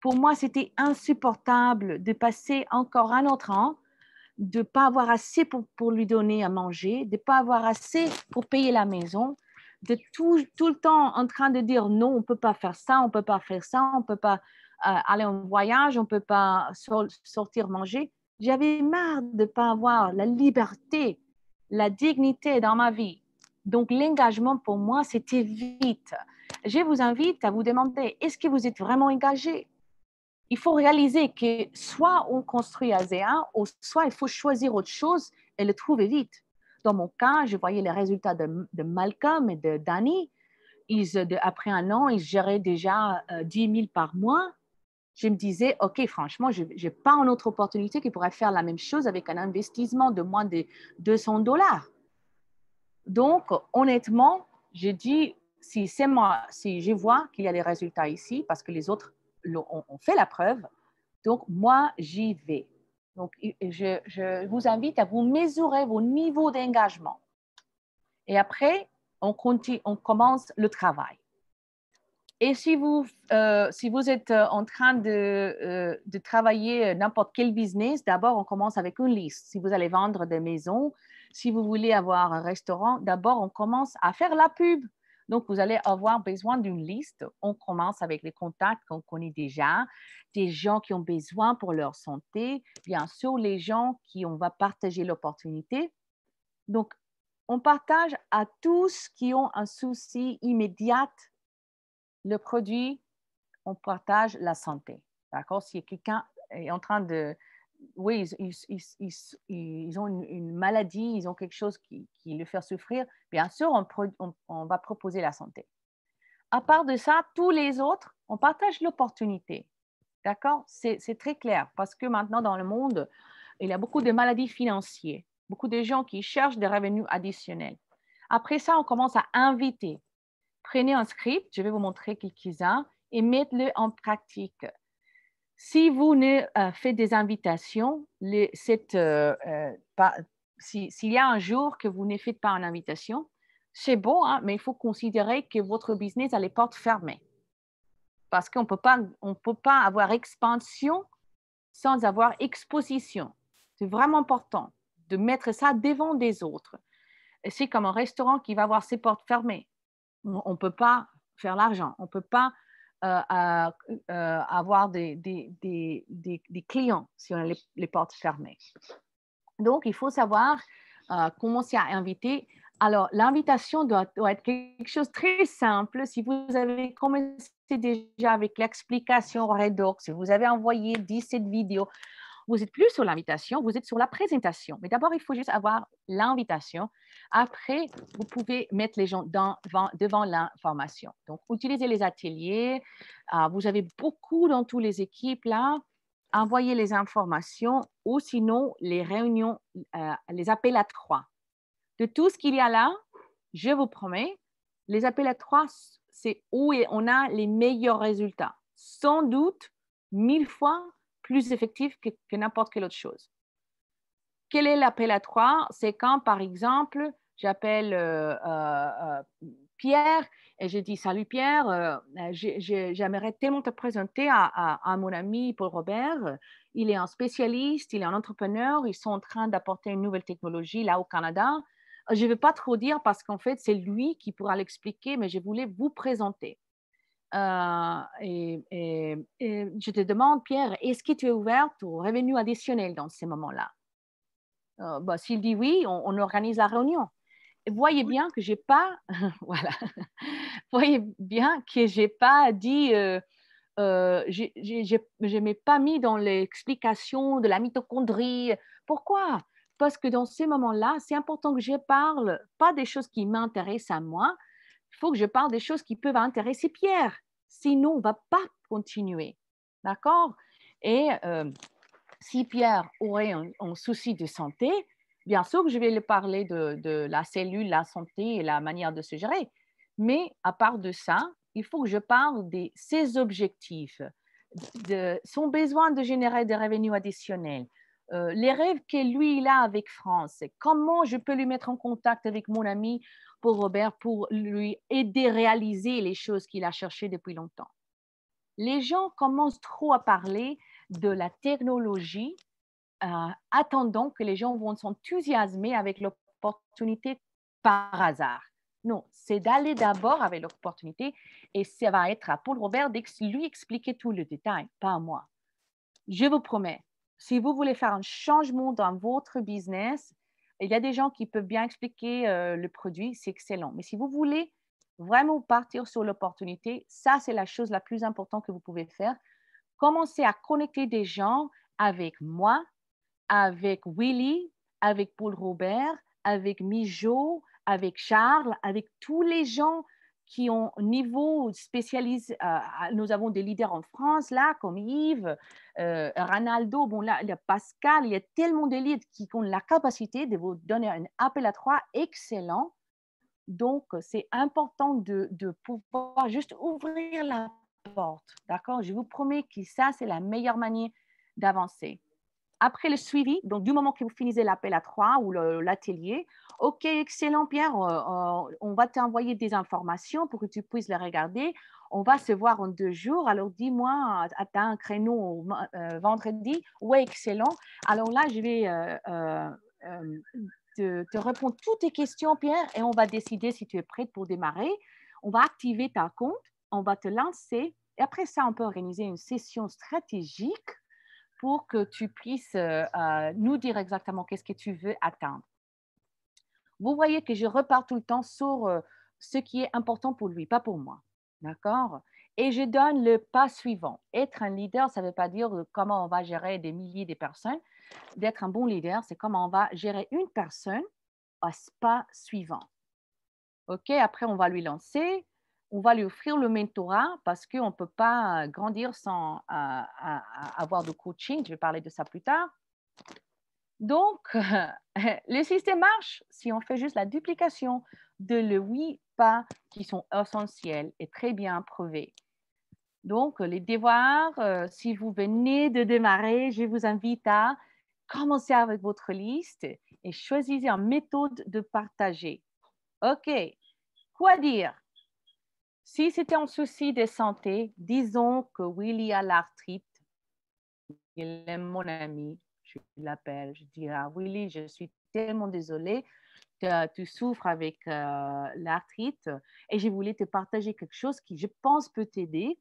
Pour moi, c'était insupportable de passer encore un autre an de ne pas avoir assez pour, lui donner à manger, de ne pas avoir assez pour payer la maison, de tout, tout le temps en train de dire non, on ne peut pas faire ça, on ne peut pas faire ça, on ne peut pas euh, aller en voyage, on ne peut pas sortir manger. J'avais marre de ne pas avoir la liberté, la dignité dans ma vie. Donc l'engagement pour moi, c'était vite. Je vous invite à vous demander, est-ce que vous êtes vraiment engagé il faut réaliser que soit on construit ASEA, ou soit il faut choisir autre chose et le trouver vite. Dans mon cas, je voyais les résultats de, Malcolm et de Danny. Ils, euh, après un an, ils géraient déjà 10 euh, 000 par mois. Je me disais, OK, franchement, je n'ai pas une autre opportunité qui pourrait faire la même chose avec un investissement de moins de 200 dollars. Donc, honnêtement, je dis, si c'est moi, si je vois qu'il y a des résultats ici, parce que les autres on, fait la preuve. Donc, moi, j'y vais. Donc, je, vous invite à vous mesurer vos niveaux d'engagement. Et après, on, commence le travail. Et si vous, euh, êtes euh, en train de, euh, de travailler n'importe quel business, d'abord, on commence avec une liste. Si vous allez vendre des maisons, si vous voulez avoir un restaurant, d'abord, on commence à faire la pub. Donc, vous allez avoir besoin d'une liste. On commence avec les contacts qu'on connaît déjà, des gens qui ont besoin pour leur santé, bien sûr, les gens qui on va partager l'opportunité. Donc, on partage à tous qui ont un souci immédiat le produit, on partage la santé. D'accord? Si quelqu'un est en train de oui, ils, ont une, maladie, ils ont quelque chose qui, le fait souffrir, bien sûr, on, on, va proposer la santé. À part de ça, tous les autres, on partage l'opportunité. D'accord C'est très clair parce que maintenant, dans le monde, il y a beaucoup de maladies financières, beaucoup de gens qui cherchent des revenus additionnels. Après ça, on commence à inviter. Prenez un script, je vais vous montrer quelques-uns, et mettez-le en pratique. Si vous ne euh, faites des invitations, euh, euh, s'il y a un jour que vous ne faites pas une invitation, c'est bon, hein, mais il faut considérer que votre business a les portes fermées. Parce qu'on ne peut pas avoir expansion sans avoir exposition. C'est vraiment important de mettre ça devant des autres. C'est comme un restaurant qui va avoir ses portes fermées. On ne peut pas faire l'argent, on peut pas euh, euh, avoir des, clients si on a les, portes fermées. Donc, il faut savoir euh, commencer à inviter alors, l'invitation doit, doit, être quelque chose de très simple. Si vous avez commencé déjà avec l'explication Redox, si vous avez envoyé 17 vidéos, vous êtes plus sur l'invitation, vous êtes sur la présentation. Mais d'abord, il faut juste avoir l'invitation. Après, vous pouvez mettre les gens dans, devant, l'information. Donc, utilisez les ateliers. Ah, vous avez beaucoup dans toutes les équipes là. Envoyez les informations ou sinon les réunions, euh, les appels à trois. De tout ce qu'il y a là, je vous promets, les appels à trois, c'est où on a les meilleurs résultats. Sans doute, mille fois plus effectif que, n'importe quelle autre chose. Quel est l'appel à trois C'est quand, par exemple, j'appelle euh, euh, Pierre et je dis Salut Pierre, euh, j'aimerais tellement te présenter à, à, mon ami Paul Robert. Il est un spécialiste, il est un entrepreneur, ils sont en train d'apporter une nouvelle technologie là au Canada. Je ne vais pas trop dire parce qu'en fait, c'est lui qui pourra l'expliquer, mais je voulais vous présenter. Euh, et, je te demande, Pierre, est-ce que tu es ouverte aux revenus additionnels dans ces moments-là euh, bah, S'il dit oui, on, organise la réunion. voyez bien que j'ai pas, (laughs) voilà, voyez bien que j'ai pas dit, euh, je ne m'ai pas mis dans l'explication de la mitochondrie. Pourquoi Parce que dans ces moments-là, c'est important que je parle pas des choses qui m'intéressent à moi, il faut que je parle des choses qui peuvent intéresser Pierre. Sinon, on ne va pas continuer. D'accord Et euh, si Pierre aurait un, souci de santé, bien sûr que je vais lui parler de, de, la cellule, la santé et la manière de se gérer. Mais à part de ça, il faut que je parle de ses objectifs, de son besoin de générer des revenus additionnels, euh, les rêves que lui il a avec France, comment je peux lui mettre en contact avec mon ami pour Robert pour lui aider à réaliser les choses qu'il a cherchées depuis longtemps. Les gens commencent trop à parler de la technologie, Attendons euh, attendant que les gens vont s'enthousiasmer avec l'opportunité par hasard. Non, c'est d'aller d'abord avec l'opportunité et ça va être à Paul Robert de lui expliquer tout le détail, pas à moi. Je vous promets, si vous voulez faire un changement dans votre business, il y a des gens qui peuvent bien expliquer euh, le produit, c'est excellent. Mais si vous voulez vraiment partir sur l'opportunité, ça, c'est la chose la plus importante que vous pouvez faire. Commencez à connecter des gens avec moi, avec Willy, avec Paul Robert, avec Mijo, avec Charles, avec tous les gens qui ont niveau spécialisé. Euh, nous avons des leaders en France, là, comme Yves, euh, Ronaldo, bon, là, Pascal, il y a tellement leaders qui ont la capacité de vous donner un appel à trois excellent. Donc, c'est important de, de, pouvoir juste ouvrir la porte. D'accord Je vous promets que ça, c'est la meilleure manière d'avancer après le suivi, donc du moment que vous finissez l'appel à 3 ou l'atelier, OK, excellent Pierre, euh, euh, on va t'envoyer des informations pour que tu puisses les regarder. On va se voir en deux jours. Alors dis-moi, t'as un créneau euh, vendredi Oui, excellent. Alors là, je vais te, te, répondre toutes tes questions, Pierre, et on va décider si tu es prête pour démarrer. On va activer ta compte, on va te lancer. Et après ça, on peut organiser une session stratégique pour que tu puisses euh, euh, nous dire exactement qu'est-ce que tu veux atteindre. Vous voyez que je repars tout le temps sur euh, ce qui est important pour lui, pas pour moi. D'accord Et je donne le pas suivant. Être un leader, ça ne veut pas dire comment on va gérer des milliers de personnes. D'être un bon leader, c'est comment on va gérer une personne à pas suivant. OK Après, on va lui lancer on va lui offrir le mentorat parce qu'on ne peut pas euh, grandir sans euh, avoir de coaching. Je vais parler de ça plus tard. Donc, (laughs) le système marche si on fait juste la duplication de les huit pas qui sont essentiels et très bien prouvés. Donc, les devoirs, euh, si vous venez de démarrer, je vous invite à commencer avec votre liste et choisissez une méthode de partager. OK, quoi dire si c'était un souci de santé, disons que Willy a l'arthrite. Il est mon ami. Je l'appelle. Je dis à ah, Willy, je suis tellement désolée. que tu souffres avec euh, l'arthrite et je voulais te partager quelque chose qui, je pense, peut t'aider.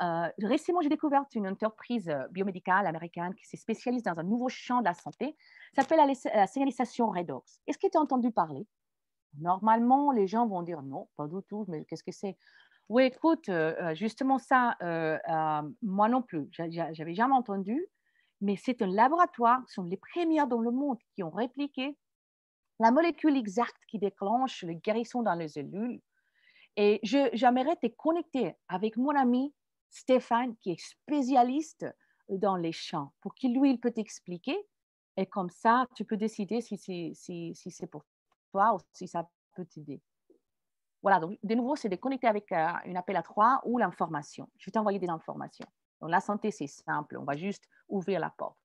Euh, récemment, j'ai découvert une entreprise euh, biomédicale américaine qui se spécialise dans un nouveau champ de la santé. Ça s'appelle la, la, signalisation redox. Est-ce que tu as entendu parler Normalement, les gens vont dire non, pas du tout, mais qu'est-ce que c'est Oui, écoute, euh, euh, justement ça, euh, moi non plus, j'avais jamais entendu, mais c'est un laboratoire, ce sont les premières dans le monde qui ont répliqué la molécule exacte qui déclenche le guérisson dans les cellules. Et j'aimerais te connecter avec mon ami Stéphane, qui est spécialiste dans les champs, pour qu'il lui, il peut t'expliquer. Et comme ça, tu peux décider si, si, si c'est pour toi aussi, ça peut t'aider. Voilà, donc de nouveau, c'est de connecter avec un euh, une appel à trois ou l'information. Je vais t'envoyer des informations. Donc, la santé, c'est simple, on va juste ouvrir la porte.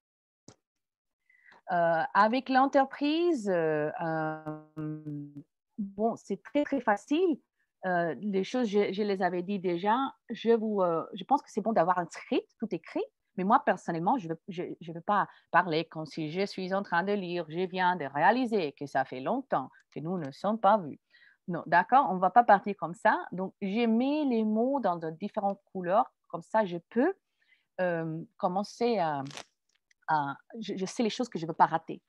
Euh, avec l'entreprise, euh, bon, c'est très, très facile. les choses, je, je, les avais dit déjà. Je, vous, je pense que c'est bon d'avoir un script, tout écrit. Mais moi, personnellement, je ne veux pas parler comme si je suis en train de lire, je viens de réaliser que ça fait longtemps que nous ne sommes pas vus. Non, d'accord, on ne va pas partir comme ça. Donc, j'ai mis les mots dans différentes couleurs, comme ça, je peux euh, commencer à, je, sais les choses que je ne veux pas rater.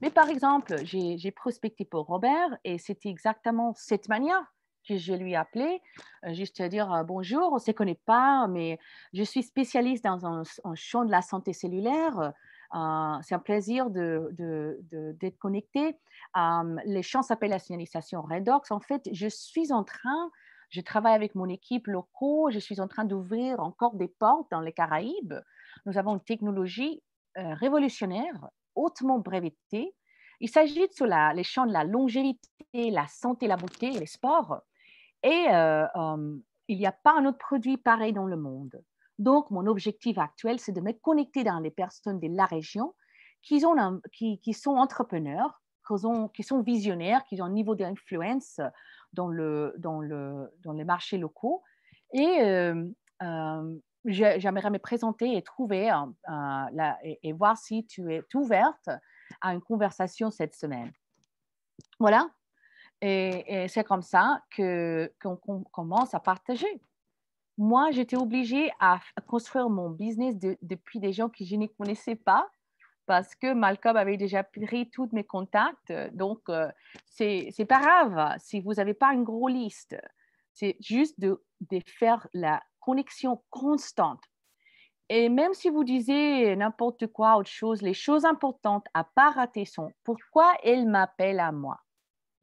Mais par exemple, j'ai prospecté pour Robert et c'était exactement cette manière que je lui ai appelé, euh, juste dire euh, bonjour, on ne se connaît pas, mais je suis spécialiste dans un, champ de la santé cellulaire. Euh, c'est un plaisir d'être de, de, de, connecté. les champs s'appellent la signalisation redox. En fait, je suis en train, je travaille avec mon équipe locaux, je suis en train d'ouvrir encore des portes dans les Caraïbes. Nous avons une technologie révolutionnaire, hautement brevetée. Il s'agit de cela, les champs de la longévité, la santé, la beauté les sports. Et euh, euh, il n'y a pas un autre produit pareil dans le monde. Donc, mon objectif actuel, c'est de me connecter dans les personnes de la région qui, sont entrepreneurs, qui, sont visionnaires, qui ont un niveau d'influence dans, dans, les marchés locaux. Et euh, j'aimerais me présenter et trouver et, voir si tu es ouverte à une conversation cette semaine. Voilà, et, c'est comme ça qu'on commence à partager. Moi, j'étais obligée à, construire mon business depuis des gens que je ne connaissais pas parce que Malcolm avait déjà pris tous mes contacts. Donc, euh, ce c'est pas grave si vous n'avez pas une grosse liste. C'est juste de, de faire la connexion constante. Et même si vous disiez n'importe quoi, autre chose, les choses importantes à pas rater sont pourquoi elle m'appelle à moi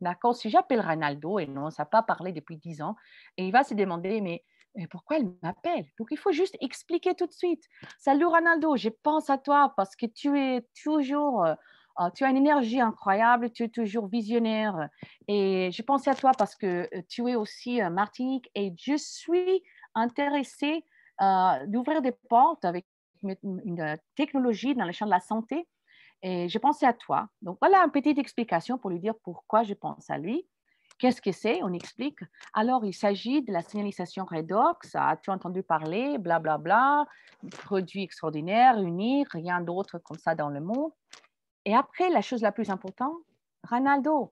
D'accord Si j'appelle Ronaldo et non, ça n'a pas parlé depuis dix ans, et il va se demander, mais, pourquoi elle m'appelle Donc, il faut juste expliquer tout de suite. Salut Ronaldo, je pense à toi parce que tu es toujours. Euh, euh, tu as une énergie incroyable, tu es toujours visionnaire. Et je pense à toi parce que euh, tu es aussi Martinique et je suis intéressée d'ouvrir des portes avec une, technologie dans le champ de la santé et j'ai pensé à toi. Donc voilà une petite explication pour lui dire pourquoi je pense à lui. Qu'est-ce que c'est On explique. Alors, il s'agit de la signalisation redox. Ah, as-tu entendu parler Blablabla. Bla, bla. Produit extraordinaire, unique, rien d'autre comme ça dans le monde. Et après, la chose la plus importante, Ronaldo.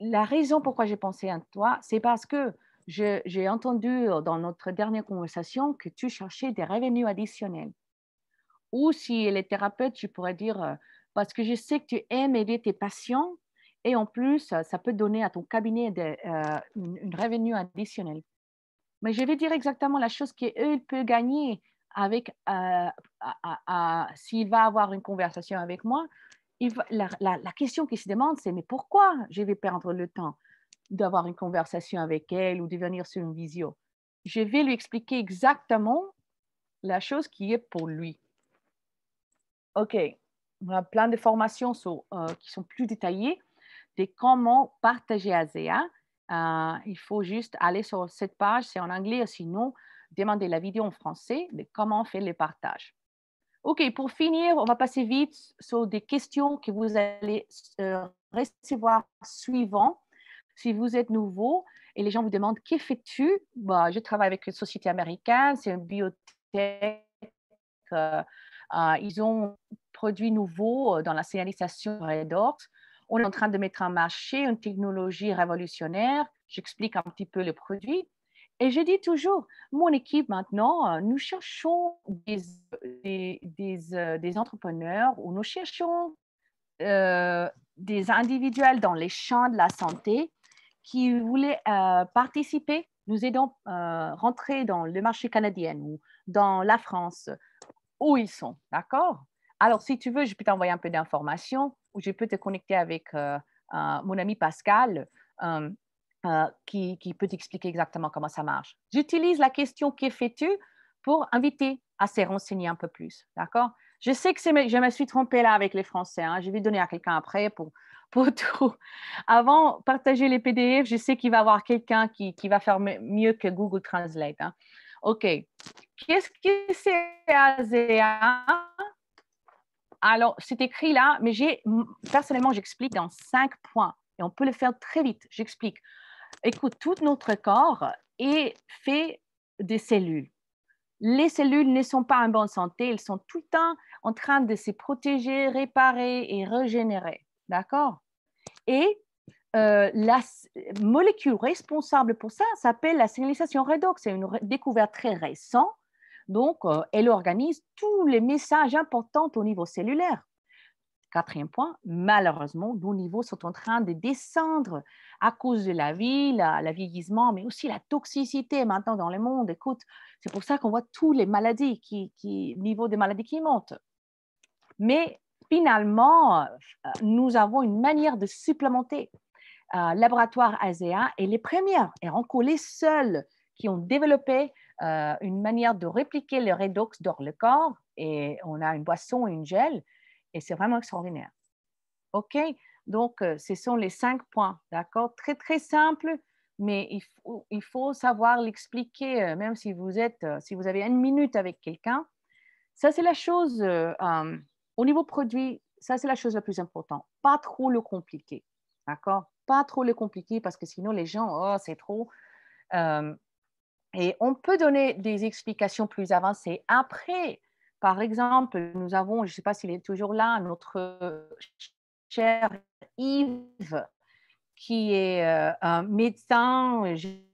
La raison pourquoi j'ai pensé à toi, c'est parce que j'ai entendu dans notre dernière conversation que tu cherchais des revenus additionnels. Ou si elle est thérapeute, je pourrais dire, euh, parce que je sais que tu aimes aider tes patients, et en plus, euh, ça peut donner à ton cabinet euh, une revenu additionnel. Mais je vais dire exactement la chose qu'eux, peut peut gagner avec, s'il va avoir une conversation avec moi. la, la, question qu'il se demande, c'est mais pourquoi je vais perdre le temps d'avoir une conversation avec elle ou de venir sur une visio Je vais lui expliquer exactement la chose qui est pour lui. OK, on a plein de formations euh, qui sont plus détaillées de comment partager ASEA. Euh, il faut juste aller sur cette page, c'est en anglais, sinon demander la vidéo en français de comment faire les partages. OK, pour finir, on va passer vite sur des questions que vous allez euh, recevoir suivant. Si vous êtes nouveau et les gens vous demandent « qu'est-ce fais-tu bah, Je travaille avec une société américaine, c'est une biotech. Euh, ils ont produit nouveau euh, dans la signalisation Redox. On est en train de mettre en marché une technologie révolutionnaire. J'explique un petit peu le produit. Et je dis toujours, mon équipe maintenant, euh, nous cherchons des, entrepreneurs ou nous cherchons des individuels dans les champs de la santé qui voulaient participer, nous aidons à rentrer dans le marché canadien ou dans la France, où ils sont, d'accord Alors, si tu veux, je peux t'envoyer un peu d'informations ou je peux te connecter avec euh, mon ami Pascal euh, euh, qui, qui, peut t'expliquer exactement comment ça marche. J'utilise la question que fais-tu pour inviter à se renseigner un peu plus, d'accord Je sais que je me suis trompée là avec les Français. Hein. Je vais donner à quelqu'un après pour, pour (laughs) tout. Avant, partager les PDF, je sais qu'il va y avoir quelqu'un qui, qui, va faire mieux que Google Translate. Hein. OK. Qu'est-ce que c'est AZA Alors, c'est écrit là, mais j'ai personnellement, j'explique dans cinq points et on peut le faire très vite. J'explique. Écoute, tout notre corps est fait des cellules. Les cellules ne sont pas en bonne santé, elles sont tout le temps en train de se protéger, réparer et régénérer. D'accord Et euh, la molécule responsable pour ça s'appelle la signalisation redox. C'est une découverte très récente. Donc, euh, elle organise tous les messages importants au niveau cellulaire. Quatrième point, malheureusement, nos niveaux sont en train de descendre à cause de la vie, la, vieillissement, mais aussi la toxicité maintenant dans le monde. Écoute, c'est pour ça qu'on voit tous les maladies, qui, qui, niveau des maladies qui montent. Mais finalement, euh, nous avons une manière de supplémenter euh, laboratoire laboratoires ASEA et les premières et encore les seuls qui ont développé euh, une manière de répliquer le redox dans le corps et on a une boisson et une gel et c'est vraiment extraordinaire. OK Donc, euh, ce sont les cinq points, d'accord Très, très simple, mais il faut, il faut savoir l'expliquer, même si vous, êtes, si vous avez une minute avec quelqu'un. Ça, c'est la chose, au niveau produit, ça, c'est la chose la plus importante. Pas trop le compliquer, d'accord pas trop le compliquer parce que sinon les gens, oh, c'est trop. Euh, et on peut donner des explications plus avancées. Après, par exemple, nous avons, je ne sais pas s'il est toujours là, notre cher Yves, qui est euh, un médecin, je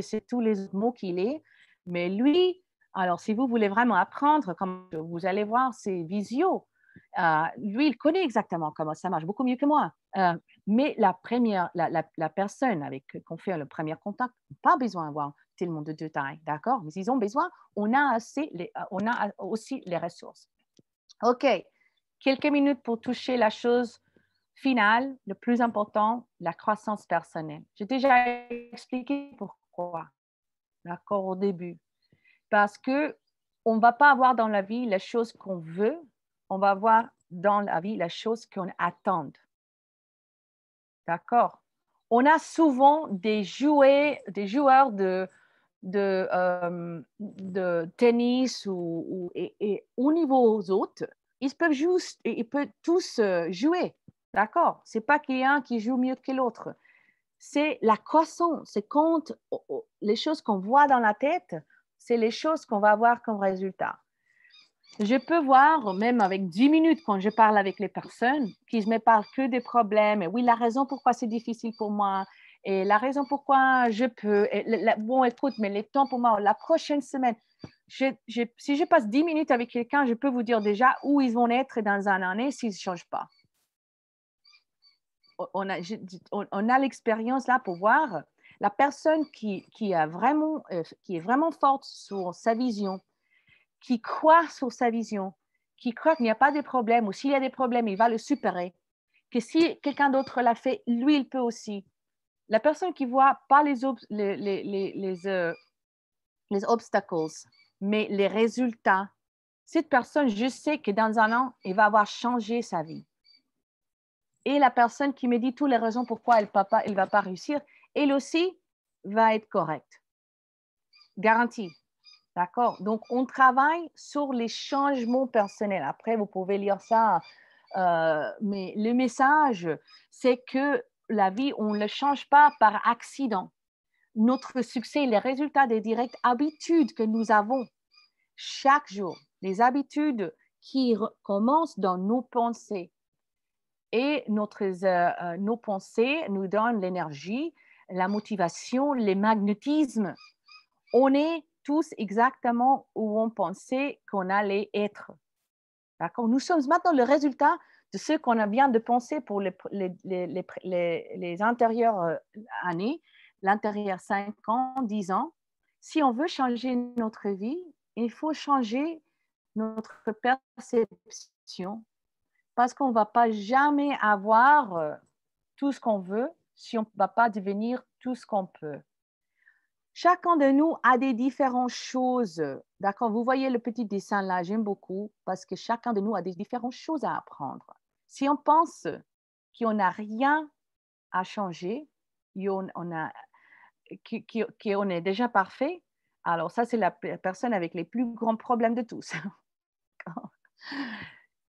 sais tous les mots qu'il est, mais lui, alors si vous voulez vraiment apprendre, comme vous allez voir, ses visio. Euh, lui, il connaît exactement comment ça marche, beaucoup mieux que moi. Mais la, première, la, la, la personne avec on fait le premier contact n'a pas besoin d'avoir tellement de détails, d'accord Mais ils ont besoin, on a, assez euh, on a euh, aussi les ressources. OK, quelques minutes pour toucher la chose finale, le plus important, la croissance personnelle. J'ai déjà expliqué pourquoi, d'accord, au début. Parce que on ne va pas avoir dans la vie les choses qu'on veut, on va avoir dans la vie les chose qu'on attend. D'accord On a souvent des, jouets, des joueurs de, euh, tennis ou, et, au niveau aux autres, ils peuvent, juste, ils peuvent tous euh, jouer. D'accord C'est pas qu'il y a un qui joue mieux que l'autre. C'est la croissance. C'est quand oh, oh, les choses qu'on voit dans la tête, c'est les choses qu'on va avoir comme résultat je peux voir, même avec 10 minutes, quand je parle avec les personnes, qui ne me parlent que des problèmes. Et oui, la raison pourquoi c'est difficile pour moi, et la raison pourquoi je peux. bon, écoute, mais le temps pour moi, la prochaine semaine, si je passe 10 minutes avec quelqu'un, je peux vous dire déjà où ils vont être dans un année s'ils ne changent pas. On a, l'expérience là pour voir la personne qui, qui euh, est vraiment forte sur sa vision, qui croit sur sa vision, qui croit qu'il n'y a pas de problème, ou s'il y a des problèmes, il va le supérer, que si quelqu'un d'autre l'a fait, lui, il peut aussi. La personne qui voit pas euh, les, obstacles, mais les résultats, cette personne, je sais que dans un an, il va avoir changé sa vie. Et la personne qui me dit toutes les raisons pourquoi elle ne va pas réussir, elle aussi va être correcte. Garantie. D'accord Donc, on travaille sur les changements personnels. Après, vous pouvez lire ça, euh, mais le message, c'est que la vie, on ne le change pas par accident. Notre succès, les résultats des directes habitudes que nous avons chaque jour, les habitudes qui commencent dans nos pensées. Et notre, euh, euh, nos pensées nous donnent l'énergie, la motivation, les magnétismes. On est tous exactement où on pensait qu'on allait être. Nous sommes maintenant le résultat de ce qu'on a bien de penser pour les, les, les, les, les antérieures euh, années, l'intérieur 5 ans, 10 ans. Si on veut changer notre vie, il faut changer notre perception parce qu'on ne va pas jamais avoir euh, tout ce qu'on veut si on ne va pas devenir tout ce qu'on peut. Chacun de nous a des différentes choses. D'accord Vous voyez le petit dessin là, j'aime beaucoup parce que chacun de nous a des différentes choses à apprendre. Si on pense qu'on n'a rien à changer, qu'on est déjà parfait, alors ça, c'est la personne avec les plus grands problèmes de tous. (laughs)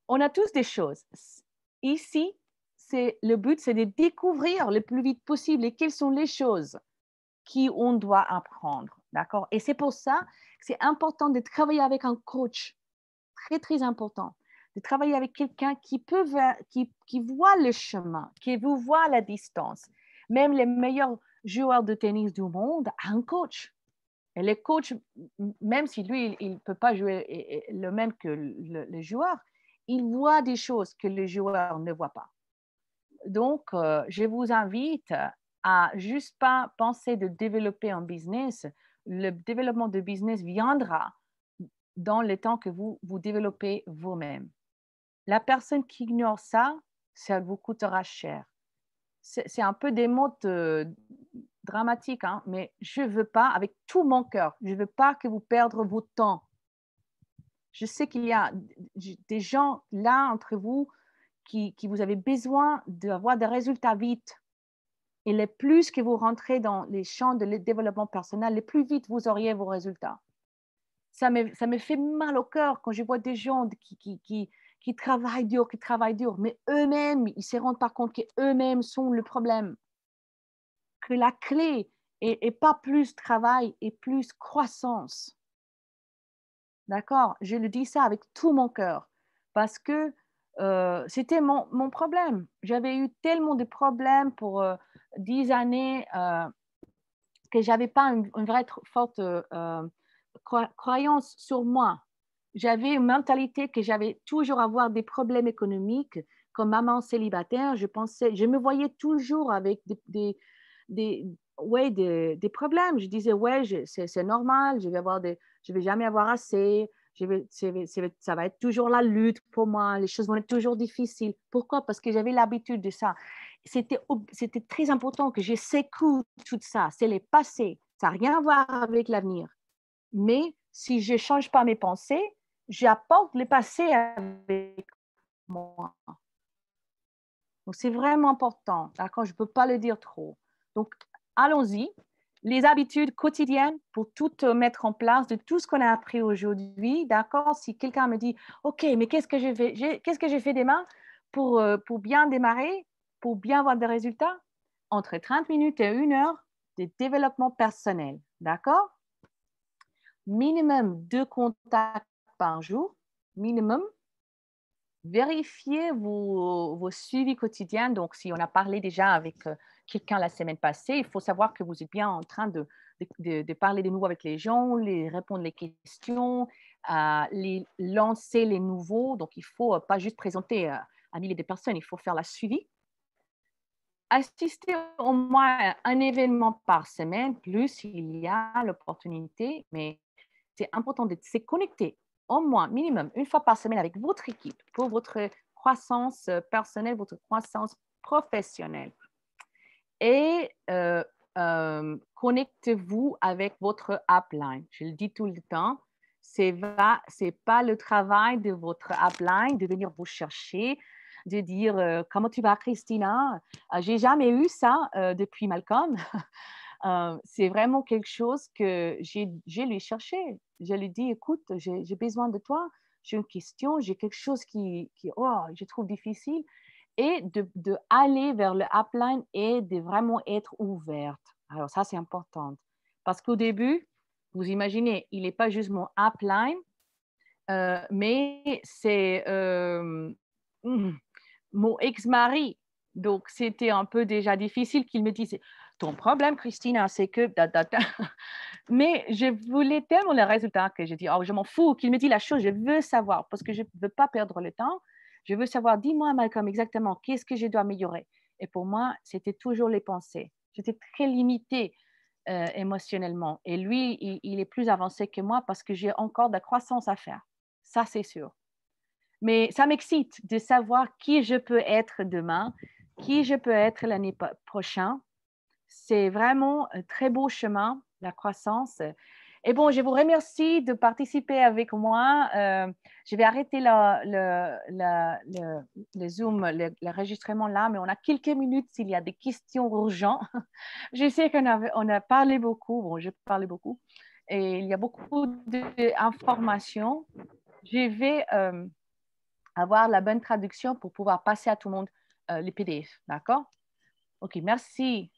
on a tous des choses. Ici, le but, c'est de découvrir le plus vite possible quelles sont les choses qui on doit apprendre. D'accord Et c'est pour ça que c'est important de travailler avec un coach. Très, très important. De travailler avec quelqu'un qui, qui, voit le chemin, qui vous voit la distance. Même les meilleurs joueurs de tennis du monde ont un coach. Et le coach, même si lui, il ne peut pas jouer le même que le, joueur, il voit des choses que le joueur ne voit pas. Donc, euh, je vous invite à juste pas penser de développer un business, le développement de business viendra dans le temps que vous vous développez vous-même. La personne qui ignore ça, ça vous coûtera cher. C'est un peu des mots dramatiques, hein, mais je ne veux pas, avec tout mon cœur, je ne veux pas que vous perdez votre temps. Je sais qu'il y a des gens là entre vous qui, qui vous avez besoin d'avoir des résultats vite. Et le plus que vous rentrez dans les champs de développement personnel, le plus vite vous auriez vos résultats. Ça me, ça me fait mal au cœur quand je vois des gens qui, qui, qui, qui travaillent dur, qui travaillent dur, mais eux-mêmes, ils se rendent par contre qu'eux-mêmes sont le problème. Que la clé n'est pas plus travail et plus croissance. D'accord Je le dis ça avec tout mon cœur parce que euh, c'était mon, mon, problème. J'avais eu tellement de problèmes pour euh, dix années euh, que je n'avais pas une, vraie forte croyance sur moi. J'avais une mentalité que j'avais toujours avoir des problèmes économiques. Comme maman célibataire, je pensais, je me voyais toujours avec des, des, des ouais, des, des, problèmes. Je disais, ouais, c'est normal, je vais avoir des, je vais jamais avoir assez, ça va être toujours la lutte pour moi, les choses vont être toujours difficiles. Pourquoi Parce que j'avais l'habitude de ça. C'était très important que je secoue tout ça. C'est le passé. Ça n'a rien à voir avec l'avenir. Mais si je ne change pas mes pensées, j'apporte le passé avec moi. Donc, c'est vraiment important. D'accord Je ne peux pas le dire trop. Donc, allons-y les habitudes quotidiennes pour tout euh, mettre en place de tout ce qu'on a appris aujourd'hui. D'accord Si quelqu'un me dit, OK, mais qu'est-ce que je fait, qu'est-ce que j'ai fait demain euh, pour, bien démarrer, pour bien avoir des résultats Entre 30 minutes et une heure de développement personnel. D'accord Minimum deux contacts par jour. Minimum. Vérifiez vos, vos suivis quotidiens. Donc, si on a parlé déjà avec euh, quelqu'un la semaine passée, il faut savoir que vous êtes bien en train de, de, parler de nouveau avec les gens, les répondre les questions, euh, les lancer les nouveaux. Donc, il ne faut euh, pas juste présenter à, euh, mille des de personnes, il faut faire la suivi. Assister au moins à un événement par semaine, plus il y a l'opportunité, mais c'est important de se connecter au moins minimum une fois par semaine avec votre équipe pour votre croissance personnelle, votre croissance professionnelle et euh, euh, connectez-vous avec votre upline. Je le dis tout le temps, ce n'est pas le travail de votre upline de venir vous chercher, de dire euh, comment tu vas Christina, j'ai jamais eu ça depuis Malcolm. (laughs) c'est vraiment quelque chose que j'ai lui cherché. Je lui dis, écoute, j'ai besoin de toi, j'ai une question, j'ai quelque chose qui, qui, oh, je trouve difficile et de, vers le upline et de vraiment être ouverte. Alors ça, c'est important. Parce qu'au début, vous imaginez, il n'est pas juste mon upline, euh, mais c'est euh, mm, mon ex-mari. Donc, c'était un peu déjà difficile qu'il me dise Ton problème, Christina, c'est que. (laughs) Mais je voulais tellement le résultat que j'ai dit Oh, je m'en fous qu'il me dise la chose, je veux savoir, parce que je ne veux pas perdre le temps. Je veux savoir, dis-moi Malcolm exactement, qu'est-ce que je dois améliorer Et pour moi, c'était toujours les pensées. J'étais très limitée euh, émotionnellement. Et lui, il, il, est plus avancé que moi parce que j'ai encore de la croissance à faire. Ça, c'est sûr. Mais ça m'excite de savoir qui je peux être demain, qui je peux être l'année prochaine. C'est vraiment un très beau chemin, la croissance. Et bon, je vous remercie de participer avec moi. Euh, je vais arrêter le le, Zoom, l'enregistrement là, mais on a quelques minutes s'il y a des questions urgentes. (laughs) je sais qu'on a, on a parlé beaucoup, bon, j'ai parlé beaucoup, et il y a beaucoup d'informations. Je vais euh, avoir la bonne traduction pour pouvoir passer à tout le monde euh, les PDF, d'accord? OK, merci.